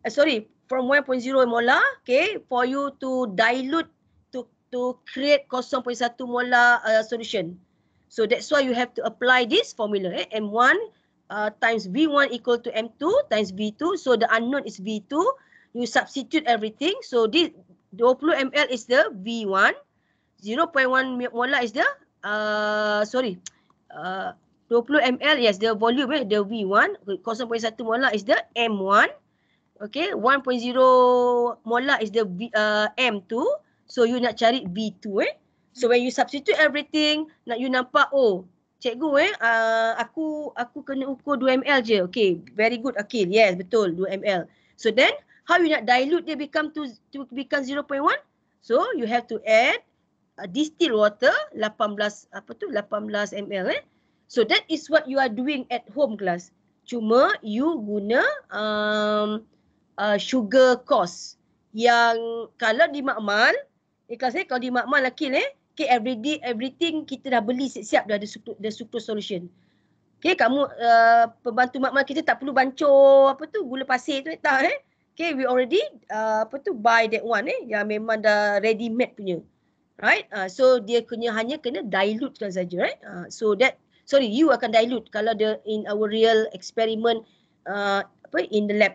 Uh, sorry, from 1.0 molar. Okay, for you to dilute to create 0.1 molar uh, solution. So that's why you have to apply this formula. Eh? M1 uh, times V1 equal to M2 times V2. So the unknown is V2. You substitute everything. So this 20 ml is the V1. 0.1 molar is the, uh, sorry, uh, 20 ml, yes, the volume, eh, the V1. 0.1 molar is the M1. Okay, 1.0 molar is the v, uh, M2. So you nak cari B2 eh. So when you substitute everything, nak you nampak oh, cikgu eh, uh, aku aku kena ukur 2 ml je. Okay, very good Akil. Yes, betul 2 ml. So then, how you nak dilute dia become to, to become 0.1? So you have to add uh, distilled water 18 apa tu 18 ml eh. So that is what you are doing at home class. Cuma you guna um, uh, sugar cost yang kalau dimakmal makmal Because eh, kalau di makmal lakil eh, okay, every day, everything kita dah beli siap-siap dah ada the sukro solution. Okay, kamu uh, pembantu makmal kita tak perlu bancuh apa tu, gula pasir tu, eh, tak eh. Okay, we already uh, apa tu buy that one eh, yang memang dah ready made punya. Right? Uh, so dia kena hanya kena dilute kan saja, right? Uh, so that sorry, you akan dilute kalau the in our real experiment uh, apa in the lab.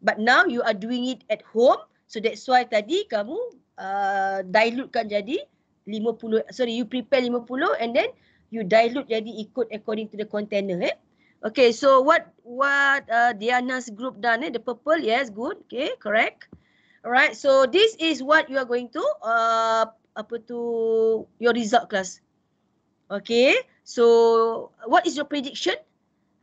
But now you are doing it at home, so that's why tadi kamu Uh, dilutekan jadi 50 sorry you prepare 50 and then you dilute jadi ikut according to the container eh okay so what what uh, diana's group done eh the purple yes good okay correct alright so this is what you are going to uh, apa tu your result class okay so what is your prediction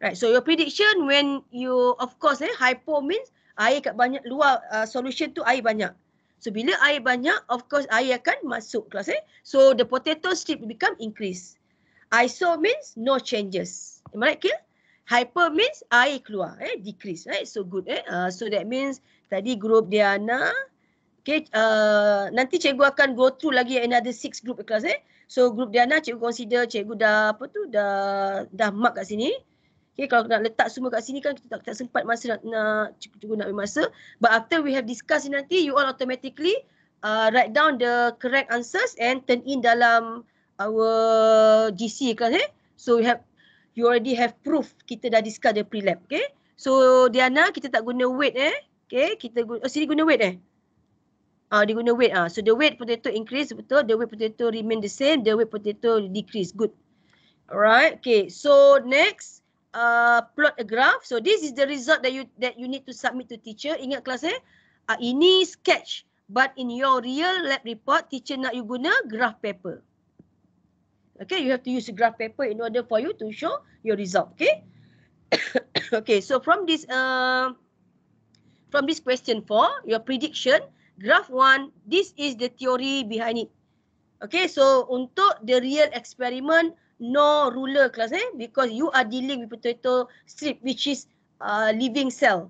right so your prediction when you of course eh hypo means air kat banyak luar uh, solution tu air banyak So bila air banyak, of course air akan masuk kelas eh. So the potato strip become increase. ISO means no changes. Am I right, Hyper means air keluar eh, decrease right. So good eh. Uh, so that means tadi group Diana. Okay, uh, nanti cikgu akan go through lagi another six group kelas eh. So group Diana cikgu consider cikgu dah apa tu, dah, dah mark kat sini. Okay, kalau nak letak semua kat sini kan kita tak, tak sempat masa nak, nak cukup-cukup nak ambil masa. But after we have discussed nanti, you all automatically uh, write down the correct answers and turn in dalam our GC kan eh. So we have you already have proof kita dah discuss the lab. Okay. So Diana kita tak guna weight eh. Okay. Kita guna, oh, sini guna weight eh. Ah, uh, dia guna weight ah. Uh. So the weight potato increase betul. The weight potato remain the same. The weight potato decrease. Good. Alright. Okay. So next. Uh, plot a graph. So this is the result that you that you need to submit to teacher. Ingat kelas eh? Uh, ini sketch. But in your real lab report, teacher nak you guna graph paper. Okay, you have to use a graph paper in order for you to show your result. Okay. okay, so from this uh, from this question for your prediction, graph one, this is the theory behind it. Okay, so untuk the real experiment, no ruler class eh because you are dealing with potato strip which is uh, living cell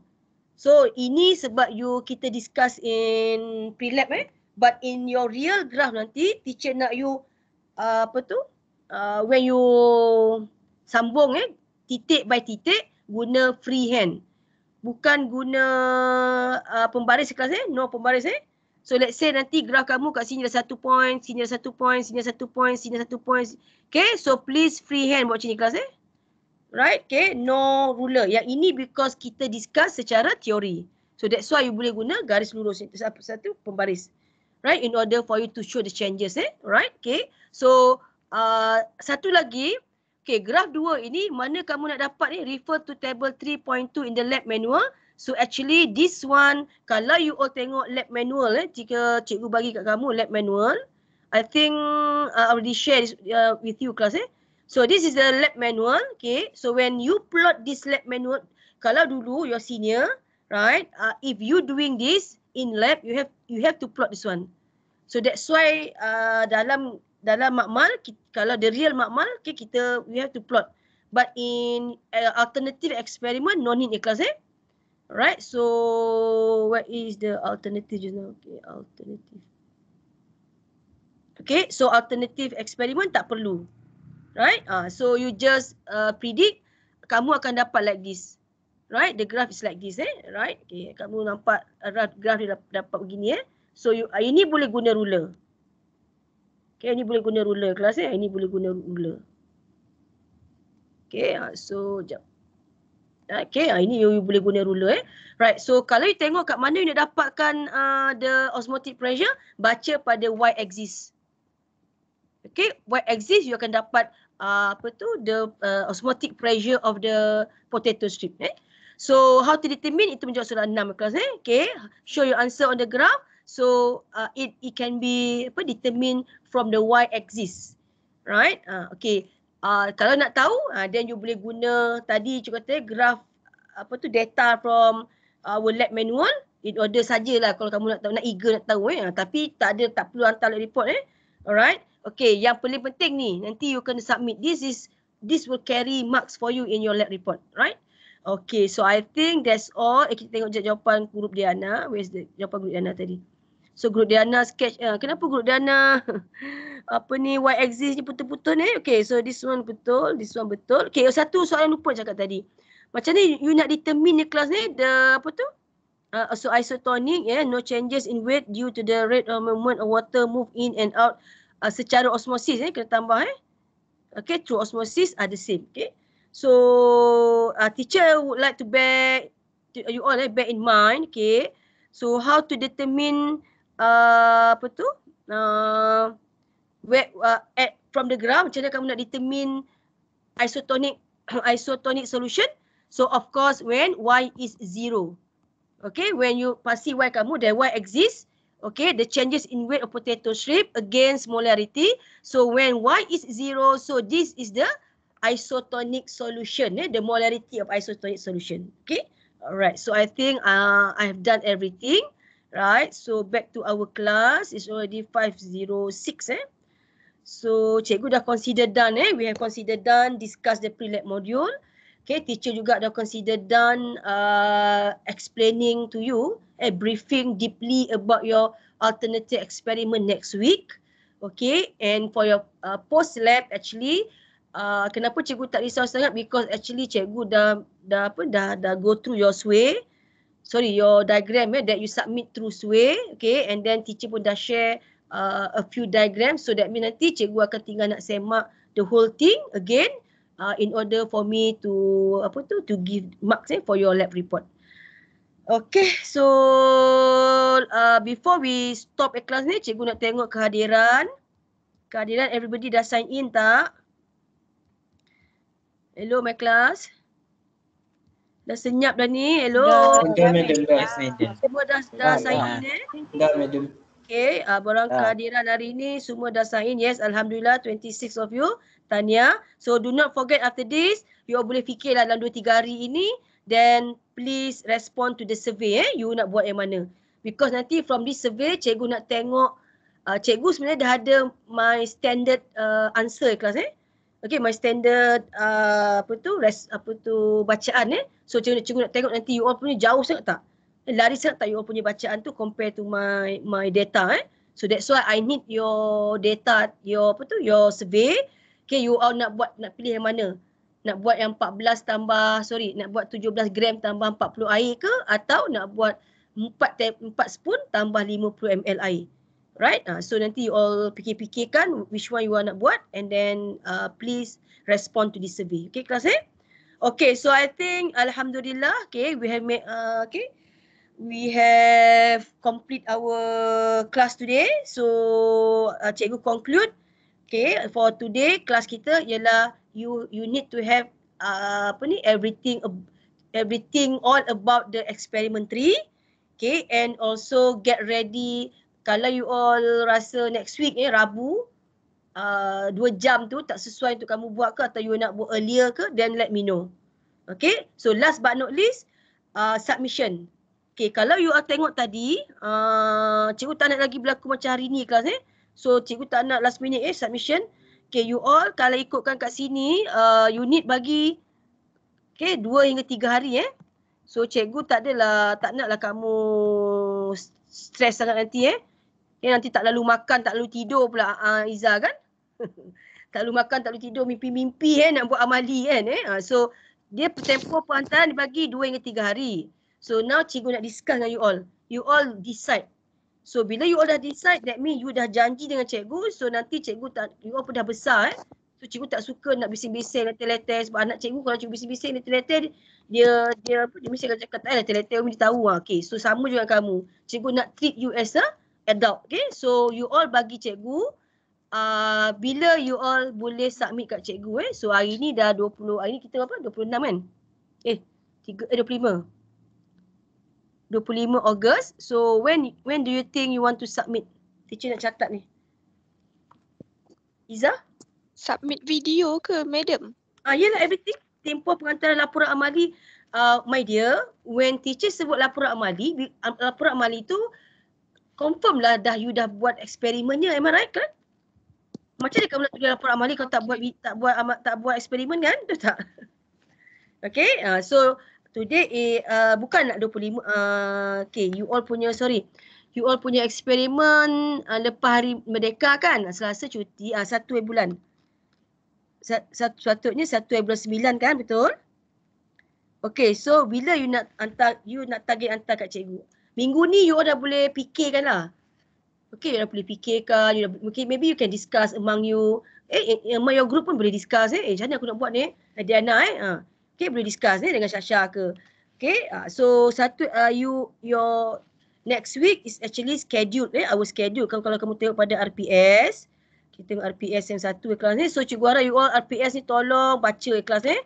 so ini sebab you kita discuss in prelab eh but in your real graph nanti teacher nak you uh, apa tu uh, when you sambung eh titik by titik guna freehand bukan guna uh, pembaris kelas eh no pembaris eh So let's say nanti graf kamu kat sini ada satu point, sini ada satu point, sini ada satu point, sini ada satu point. Okay, so please freehand buat macam ni kelas eh. Right, okay, no ruler. Yang ini because kita discuss secara teori. So that's why you boleh guna garis lurus ni. Satu, pembaris. Right, in order for you to show the changes eh. Right, okay. So, uh, satu lagi. Okay, graf dua ini mana kamu nak dapat ni? Refer to table 3.2 in the lab manual. So actually this one, kalau you all tengok lab manual, eh, jika cikgu bagi kat kamu lab manual, I think uh, I already share this uh, with you class. Eh. So this is the lab manual. Okay. So when you plot this lab manual, kalau dulu your senior, right? Uh, if you doing this in lab, you have you have to plot this one. So that's why uh, dalam dalam makmal, kalau the real makmal, okay, kita we have to plot. But in uh, alternative experiment, non in a class, eh? Alright, so what is the alternative journal? Okay, alternative. Okay, so alternative experiment tak perlu. Right? Ah, so you just uh, predict kamu akan dapat like this. Right? The graph is like this eh? Right? Okay, kamu nampak uh, graph dia dapat, dapat begini eh? So you uh, ini boleh guna ruler. Okay, ini boleh guna ruler kelas eh? Ini boleh guna ruler. Okay, uh, so jap. Okay, ah, ini you boleh guna ruler eh. Right, so kalau you tengok kat mana you nak dapatkan uh, the osmotic pressure, baca pada y axis. Okay, y axis you akan dapat uh, apa tu, the uh, osmotic pressure of the potato strip eh. So, how to determine? Itu menjawab soalan 6 kelas eh. Okay, show your answer on the graph. So, uh, it it can be apa determined from the y axis. Right, uh, okay uh, kalau nak tahu uh, then you boleh guna tadi cikgu kata graf apa tu data from our lab manual in order sajalah kalau kamu nak tahu nak eager nak tahu eh ah, tapi tak ada tak perlu hantar lab report eh alright okay yang paling penting ni nanti you can submit this is this will carry marks for you in your lab report right okay so i think that's all eh, kita tengok jawapan guru Diana where's the jawapan guru Diana tadi So grup Diana sketch. Uh, kenapa grup Diana apa ni Y axis ni putus-putus ni? Okay so this one betul, this one betul. Okay satu soalan lupa cakap tadi. Macam ni you nak determine ni kelas ni the apa tu? Uh, so isotonic yeah, no changes in weight due to the rate of movement of water move in and out uh, secara osmosis eh, kena tambah eh. Okay, through osmosis are the same. Okay, so uh, teacher would like to bear to, you all eh, bear in mind. Okay, so how to determine Eh, apa tu uh, web uh, eh, at from the ground macam mana kamu nak determine isotonic isotonic solution so of course when y is zero okay when you pasti y kamu then y exists okay the changes in weight of potato strip against molarity so when y is zero so this is the isotonic solution eh the molarity of isotonic solution okay alright so i think uh, i have done everything Right, so back to our class, it's already 5.06 eh. So, cikgu dah consider done eh. We have consider done, discuss the pre-lab module. Okay, teacher juga dah consider done uh, explaining to you, eh, briefing deeply about your alternative experiment next week. Okay, and for your uh, post-lab actually, uh, kenapa cikgu tak risau sangat? Because actually cikgu dah dah apa dah dah go through your sway sorry your diagram eh, that you submit through Sway okay and then teacher pun dah share uh, a few diagrams so that means nanti cikgu akan tinggal nak semak the whole thing again uh, in order for me to apa tu to give marks eh, for your lab report. Okay so uh, before we stop a class ni cikgu nak tengok kehadiran. Kehadiran everybody dah sign in tak? Hello my class. Dah senyap dah ni. Hello. Dah, madam. Dah, madam. Semua dah, dah, dah sign Dah, madam. Okay, uh, borang uh. kehadiran hari ini semua dah sign Yes, Alhamdulillah 26 of you. Tanya. So do not forget after this, you all boleh fikirlah dalam 2-3 hari ini. Then please respond to the survey eh. You nak buat yang mana. Because nanti from this survey, cikgu nak tengok. Uh, cikgu sebenarnya dah ada my standard uh, answer kelas eh. Okay, my standard uh, apa tu res, apa tu bacaan eh. So cikgu, cikgu nak tengok nanti you all punya jauh sangat tak? Eh, lari sangat tak you all punya bacaan tu compare to my my data eh. So that's why I need your data, your apa tu, your survey. Okay, you all nak buat, nak pilih yang mana? Nak buat yang 14 tambah, sorry, nak buat 17 gram tambah 40 air ke? Atau nak buat 4, 4 spoon tambah 50 ml air? right? Uh, so nanti you all fikir-fikirkan which one you nak buat and then uh, please respond to this survey. Okay, kelas eh? Okay, so I think Alhamdulillah, okay, we have made, uh, okay, we have complete our class today. So, uh, cikgu conclude, okay, for today, class kita ialah you you need to have uh, apa ni everything uh, everything all about the experiment 3 okay and also get ready kalau you all rasa next week ni eh, Rabu uh, 2 jam tu tak sesuai untuk kamu buat ke atau you nak buat earlier ke then let me know. Okay so last but not least uh, submission. Okay kalau you all tengok tadi uh, cikgu tak nak lagi berlaku macam hari ni kelas ni. Eh? So cikgu tak nak last minute eh submission. Okay you all kalau ikutkan kat sini uh, you need bagi okay dua hingga tiga hari eh. So cikgu tak adalah tak nak lah kamu stress sangat nanti eh. Ya, nanti tak lalu makan, tak lalu tidur pula uh, ah, Iza kan. tak lalu makan, tak lalu tidur, mimpi-mimpi eh, nak buat amali kan. Eh. Uh, so dia tempoh perhantaran bagi dua hingga tiga hari. So now cikgu nak discuss dengan you all. You all decide. So bila you all dah decide, that mean you dah janji dengan cikgu. So nanti cikgu tak, you all pun dah besar eh. So cikgu tak suka nak bising-bising letter-letter sebab anak cikgu kalau cikgu bising-bising letter-letter dia dia apa dia mesti akan cakap tak letter-letter dia tahu ah. Okey. So sama juga kamu. Cikgu nak treat you as a adult. Okay, so you all bagi cikgu uh, bila you all boleh submit kat cikgu. Eh? So hari ni dah 20, hari ni kita apa? 26 kan? Eh, 3, eh 25. 25 Ogos. So when when do you think you want to submit? Teacher nak catat ni. Iza? Submit video ke, madam? Ah, yelah everything. Tempoh pengantaran laporan amali, uh, my dear. When teacher sebut laporan amali, laporan amali tu confirm lah dah you dah buat eksperimennya am I right kan? Macam dia kamu nak tulis laporan amali kau tak buat tak buat amat tak buat eksperimen kan? Betul tak? Okay, uh, so today eh, uh, bukan nak 25, uh, okay you all punya, sorry, you all punya eksperimen uh, lepas hari merdeka kan, uh, selasa cuti, uh, satu bulan. Satu, satu, satu, satu bulan sembilan kan, betul? Okay, so bila you nak hantar, you nak target hantar kat cikgu? minggu ni you all dah boleh fikirkan lah. Okay, you dah boleh fikirkan, you dah, okay, maybe you can discuss among you. Eh, eh, among your group pun boleh discuss eh, eh macam mana aku nak buat ni? Eh? Diana eh, ha. okay, boleh discuss ni eh, dengan Syasha ke. Okay, ha, so satu uh, you, your next week is actually schedule eh, our schedule. kalau kalau kamu tengok pada RPS, kita tengok RPS yang satu kelas ni. So cikgu harap you all RPS ni tolong baca kelas ni. Eh.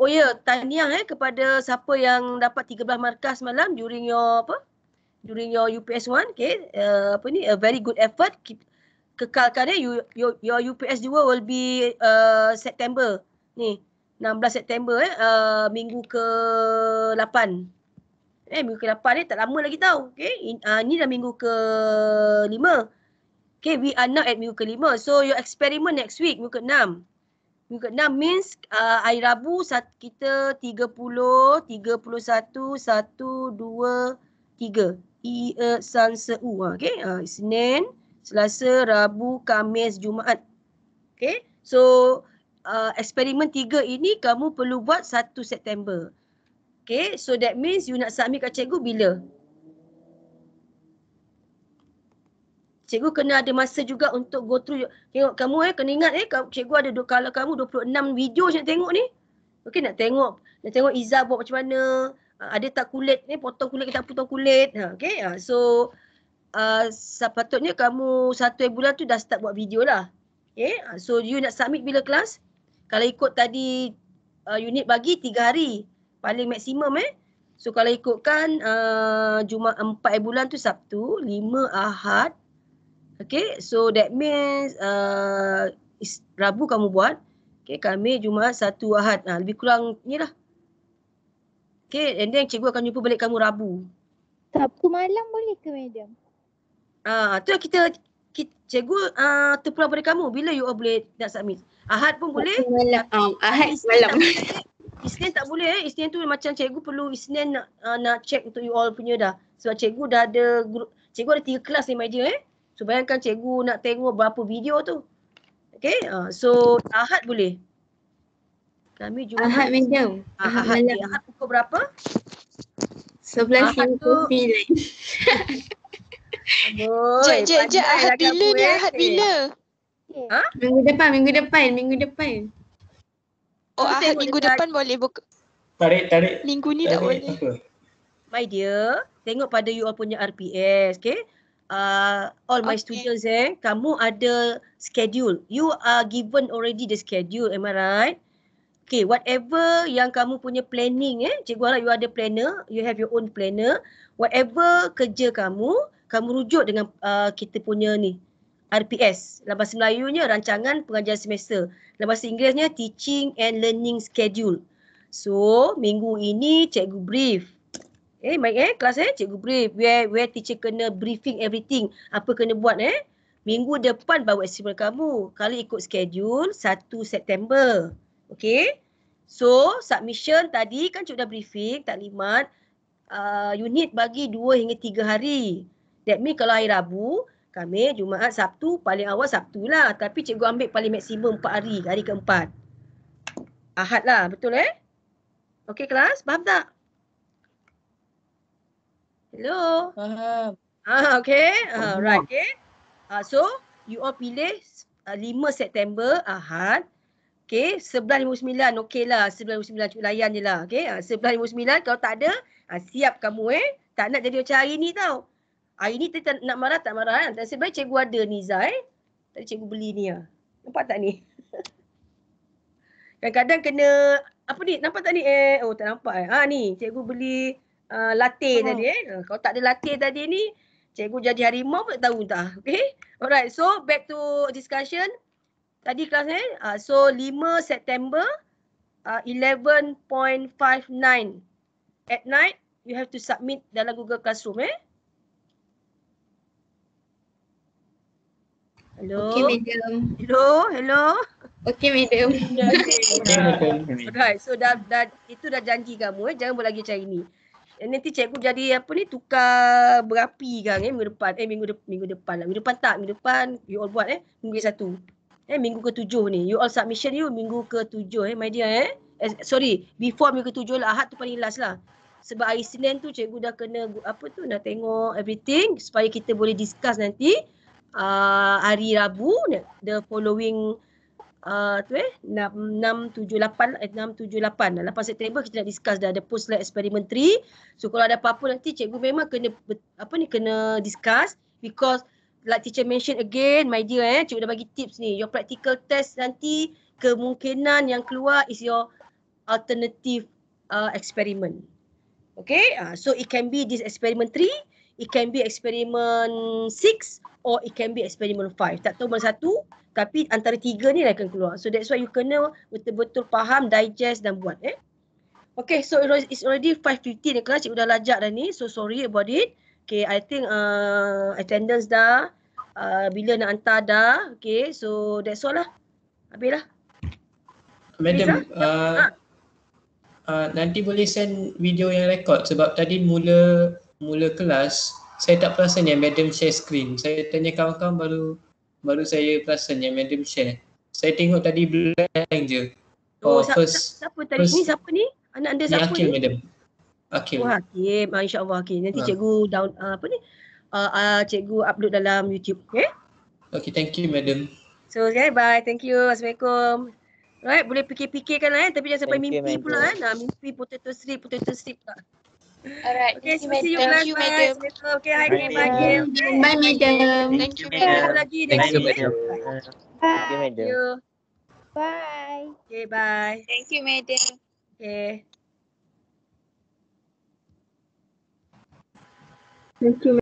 Oh ya, yeah, tahniah eh kepada siapa yang dapat 13 markah semalam during your apa? during your UPS one, okay, uh, apa ni, a very good effort. Keep, kekalkan eh, you, your, your UPS dua will be uh, September. Ni, 16 September eh, uh, minggu ke-8. Eh, minggu ke-8 eh, tak lama lagi tau. Okay, In, uh, ni dah minggu ke-5. Okay, we are now at minggu ke-5. So, your experiment next week, minggu ke-6. Minggu ke-6 means uh, hari Rabu sat, kita 30, 31, 1, 2, 3 san se u ah, okey uh, Isnin Selasa Rabu Kamis, Jumaat okey so uh, eksperimen tiga ini kamu perlu buat 1 September okey so that means you nak submit kat cikgu bila Cikgu kena ada masa juga untuk go through tengok kamu eh kena ingat eh cikgu ada kalau kamu 26 video je nak tengok ni okey nak tengok nak tengok Iza buat macam mana ada ah, tak kulit ni potong kulit kita potong kulit ha, okay ha, ah, so uh, ah, sepatutnya kamu satu bulan tu dah start buat video lah okay so you nak submit bila kelas kalau ikut tadi uh, unit bagi tiga hari paling maksimum eh so kalau ikutkan uh, Jumat empat bulan tu Sabtu lima Ahad okay so that means uh, Rabu kamu buat okay Kami Jumat satu Ahad ha, lebih kurang ni lah Okay, and then cikgu akan jumpa balik kamu Rabu. Sabtu malam boleh ke madam? Ah, uh, tu kita, kita cikgu uh, terpulang pada kamu bila you all boleh nak submit. Ahad pun Sabtu boleh? Malam. Um, ahad Isnin malam. Isnin tak boleh eh. Isnin tu macam cikgu perlu Isnin nak uh, nak check untuk you all punya dah. Sebab cikgu dah ada grup, cikgu ada tiga kelas ni media eh. So bayangkan cikgu nak tengok berapa video tu. Okay, uh, so Ahad boleh? Kami jumpa. Ahad minggu ah, Ahad, ahad, eh, ahad pukul berapa? 11.59. tu Cek, cek, cek. Ahad bila ni? Ahad bila? Ha? Minggu depan, minggu depan, minggu depan. Oh, ahad minggu depan boleh buka. Tarik, tarik. Minggu ni tak boleh. My dear, tengok pada you all punya RPS, okay? Uh, all my students eh, kamu ada schedule. You are given already the schedule, am I right? Okay, whatever yang kamu punya planning eh, Cikgu harap you ada planner, you have your own planner. Whatever kerja kamu, kamu rujuk dengan uh, kita punya ni, RPS. Dalam bahasa Melayunya, Rancangan pengajaran Semester. Dalam bahasa Inggerisnya, Teaching and Learning Schedule. So, minggu ini cikgu brief. Eh, mic eh, kelas eh, cikgu brief. Where, where teacher kena briefing everything. Apa kena buat eh. Minggu depan bawa eksperimen kamu. Kalau ikut schedule, 1 September. Okay. So submission tadi kan cikgu dah briefing taklimat. Uh, ah, you need bagi dua hingga tiga hari. That mean kalau hari Rabu, kami Jumaat, Sabtu, paling awal Sabtu lah. Tapi cikgu ambil paling maksimum empat hari, hari keempat. Ahad lah, betul eh? Okay kelas, faham tak? Hello? Faham. Ah, okay, uh, ah, right. Okay. Uh, ah, so, you all pilih uh, 5 September, Ahad. Uh, Okay, 11.59 okey lah. 11.59 cukup layan je lah. Okay, 11.59 ah, kalau tak ada, ha, siap kamu eh. Tak nak jadi macam hari ni tau. Hari ni tak, nak marah tak marah kan. Tapi sebaik cikgu ada ni Zai. Eh? Tadi cikgu beli ni lah. Nampak tak ni? Kadang-kadang kena, apa ni? Nampak tak ni? Eh, oh tak nampak eh. Ha ni, cikgu beli uh, latte oh. tadi eh. Kalau tak ada latte tadi ni, cikgu jadi harimau pun tak tahu entah. Okay? Alright, so back to discussion tadi kelas eh. Uh, so 5 September uh, 11.59 at night you have to submit dalam Google Classroom eh. Hello. Okay, medium. Hello, hello. Okay, medium. okay, medium. okay, medium. Alright, so dah, dah, itu dah janji kamu eh. Jangan boleh lagi cari ni. Dan nanti cikgu jadi apa ni, tukar berapi kan eh minggu depan. Eh, minggu, de minggu depan lah. Minggu depan tak, minggu depan you all buat eh. Minggu satu eh minggu ke-7 ni. You all submission you minggu ke-7 eh my dear eh. eh. Sorry, before minggu ke-7 lah. Ahad tu paling last lah. Sebab hari Senin tu cikgu dah kena apa tu nak tengok everything supaya kita boleh discuss nanti uh, hari Rabu the following uh, tu eh 6, 6 7 8 6 7 8 8 September kita nak discuss dah ada post lab experiment 3. So kalau ada apa-apa nanti cikgu memang kena apa ni kena discuss because like teacher mention again, my dear eh, cikgu dah bagi tips ni. Your practical test nanti kemungkinan yang keluar is your alternative uh, experiment. Okay, uh, so it can be this experiment 3, it can be experiment 6 or it can be experiment 5. Tak tahu mana satu, tapi antara tiga ni lah akan keluar. So that's why you kena betul-betul faham, digest dan buat eh. Okay, so it's already 5.15 ni kelas, cikgu dah lajak dah ni. So sorry about it. Okay, I think uh, attendance dah. Uh, bila nak hantar dah. Okay, so that's all lah. Habis lah. Madam, lah. uh, ha. uh, nanti boleh send video yang record sebab tadi mula mula kelas saya tak perasan yang Madam share screen. Saya tanya kawan-kawan baru baru saya perasan yang Madam share. Saya tengok tadi blank je. Oh, oh first, siapa tadi first, ni? Siapa ni? Anak anda siapa ni? Akhil, Madam. Wah Oh, Hakim. Ah, InsyaAllah Hakim. Nanti ha. cikgu down uh, apa ni? Uh, uh, cikgu upload dalam YouTube. Okay? Okay, thank you madam. So, okay, bye. Thank you. Assalamualaikum. Right, boleh fikir-fikirkan lah eh. Tapi jangan sampai mimpi you, pula eh. mimpi potato strip, potato strip lah. Alright. Okay, thank you, see you, madam. Thank you, madam. Okay, hi, bye, madam. Bye, madam. Thank you, madam. Thank you, madam. Bye. Okay, bye. Thank you, madam. Okay. thank you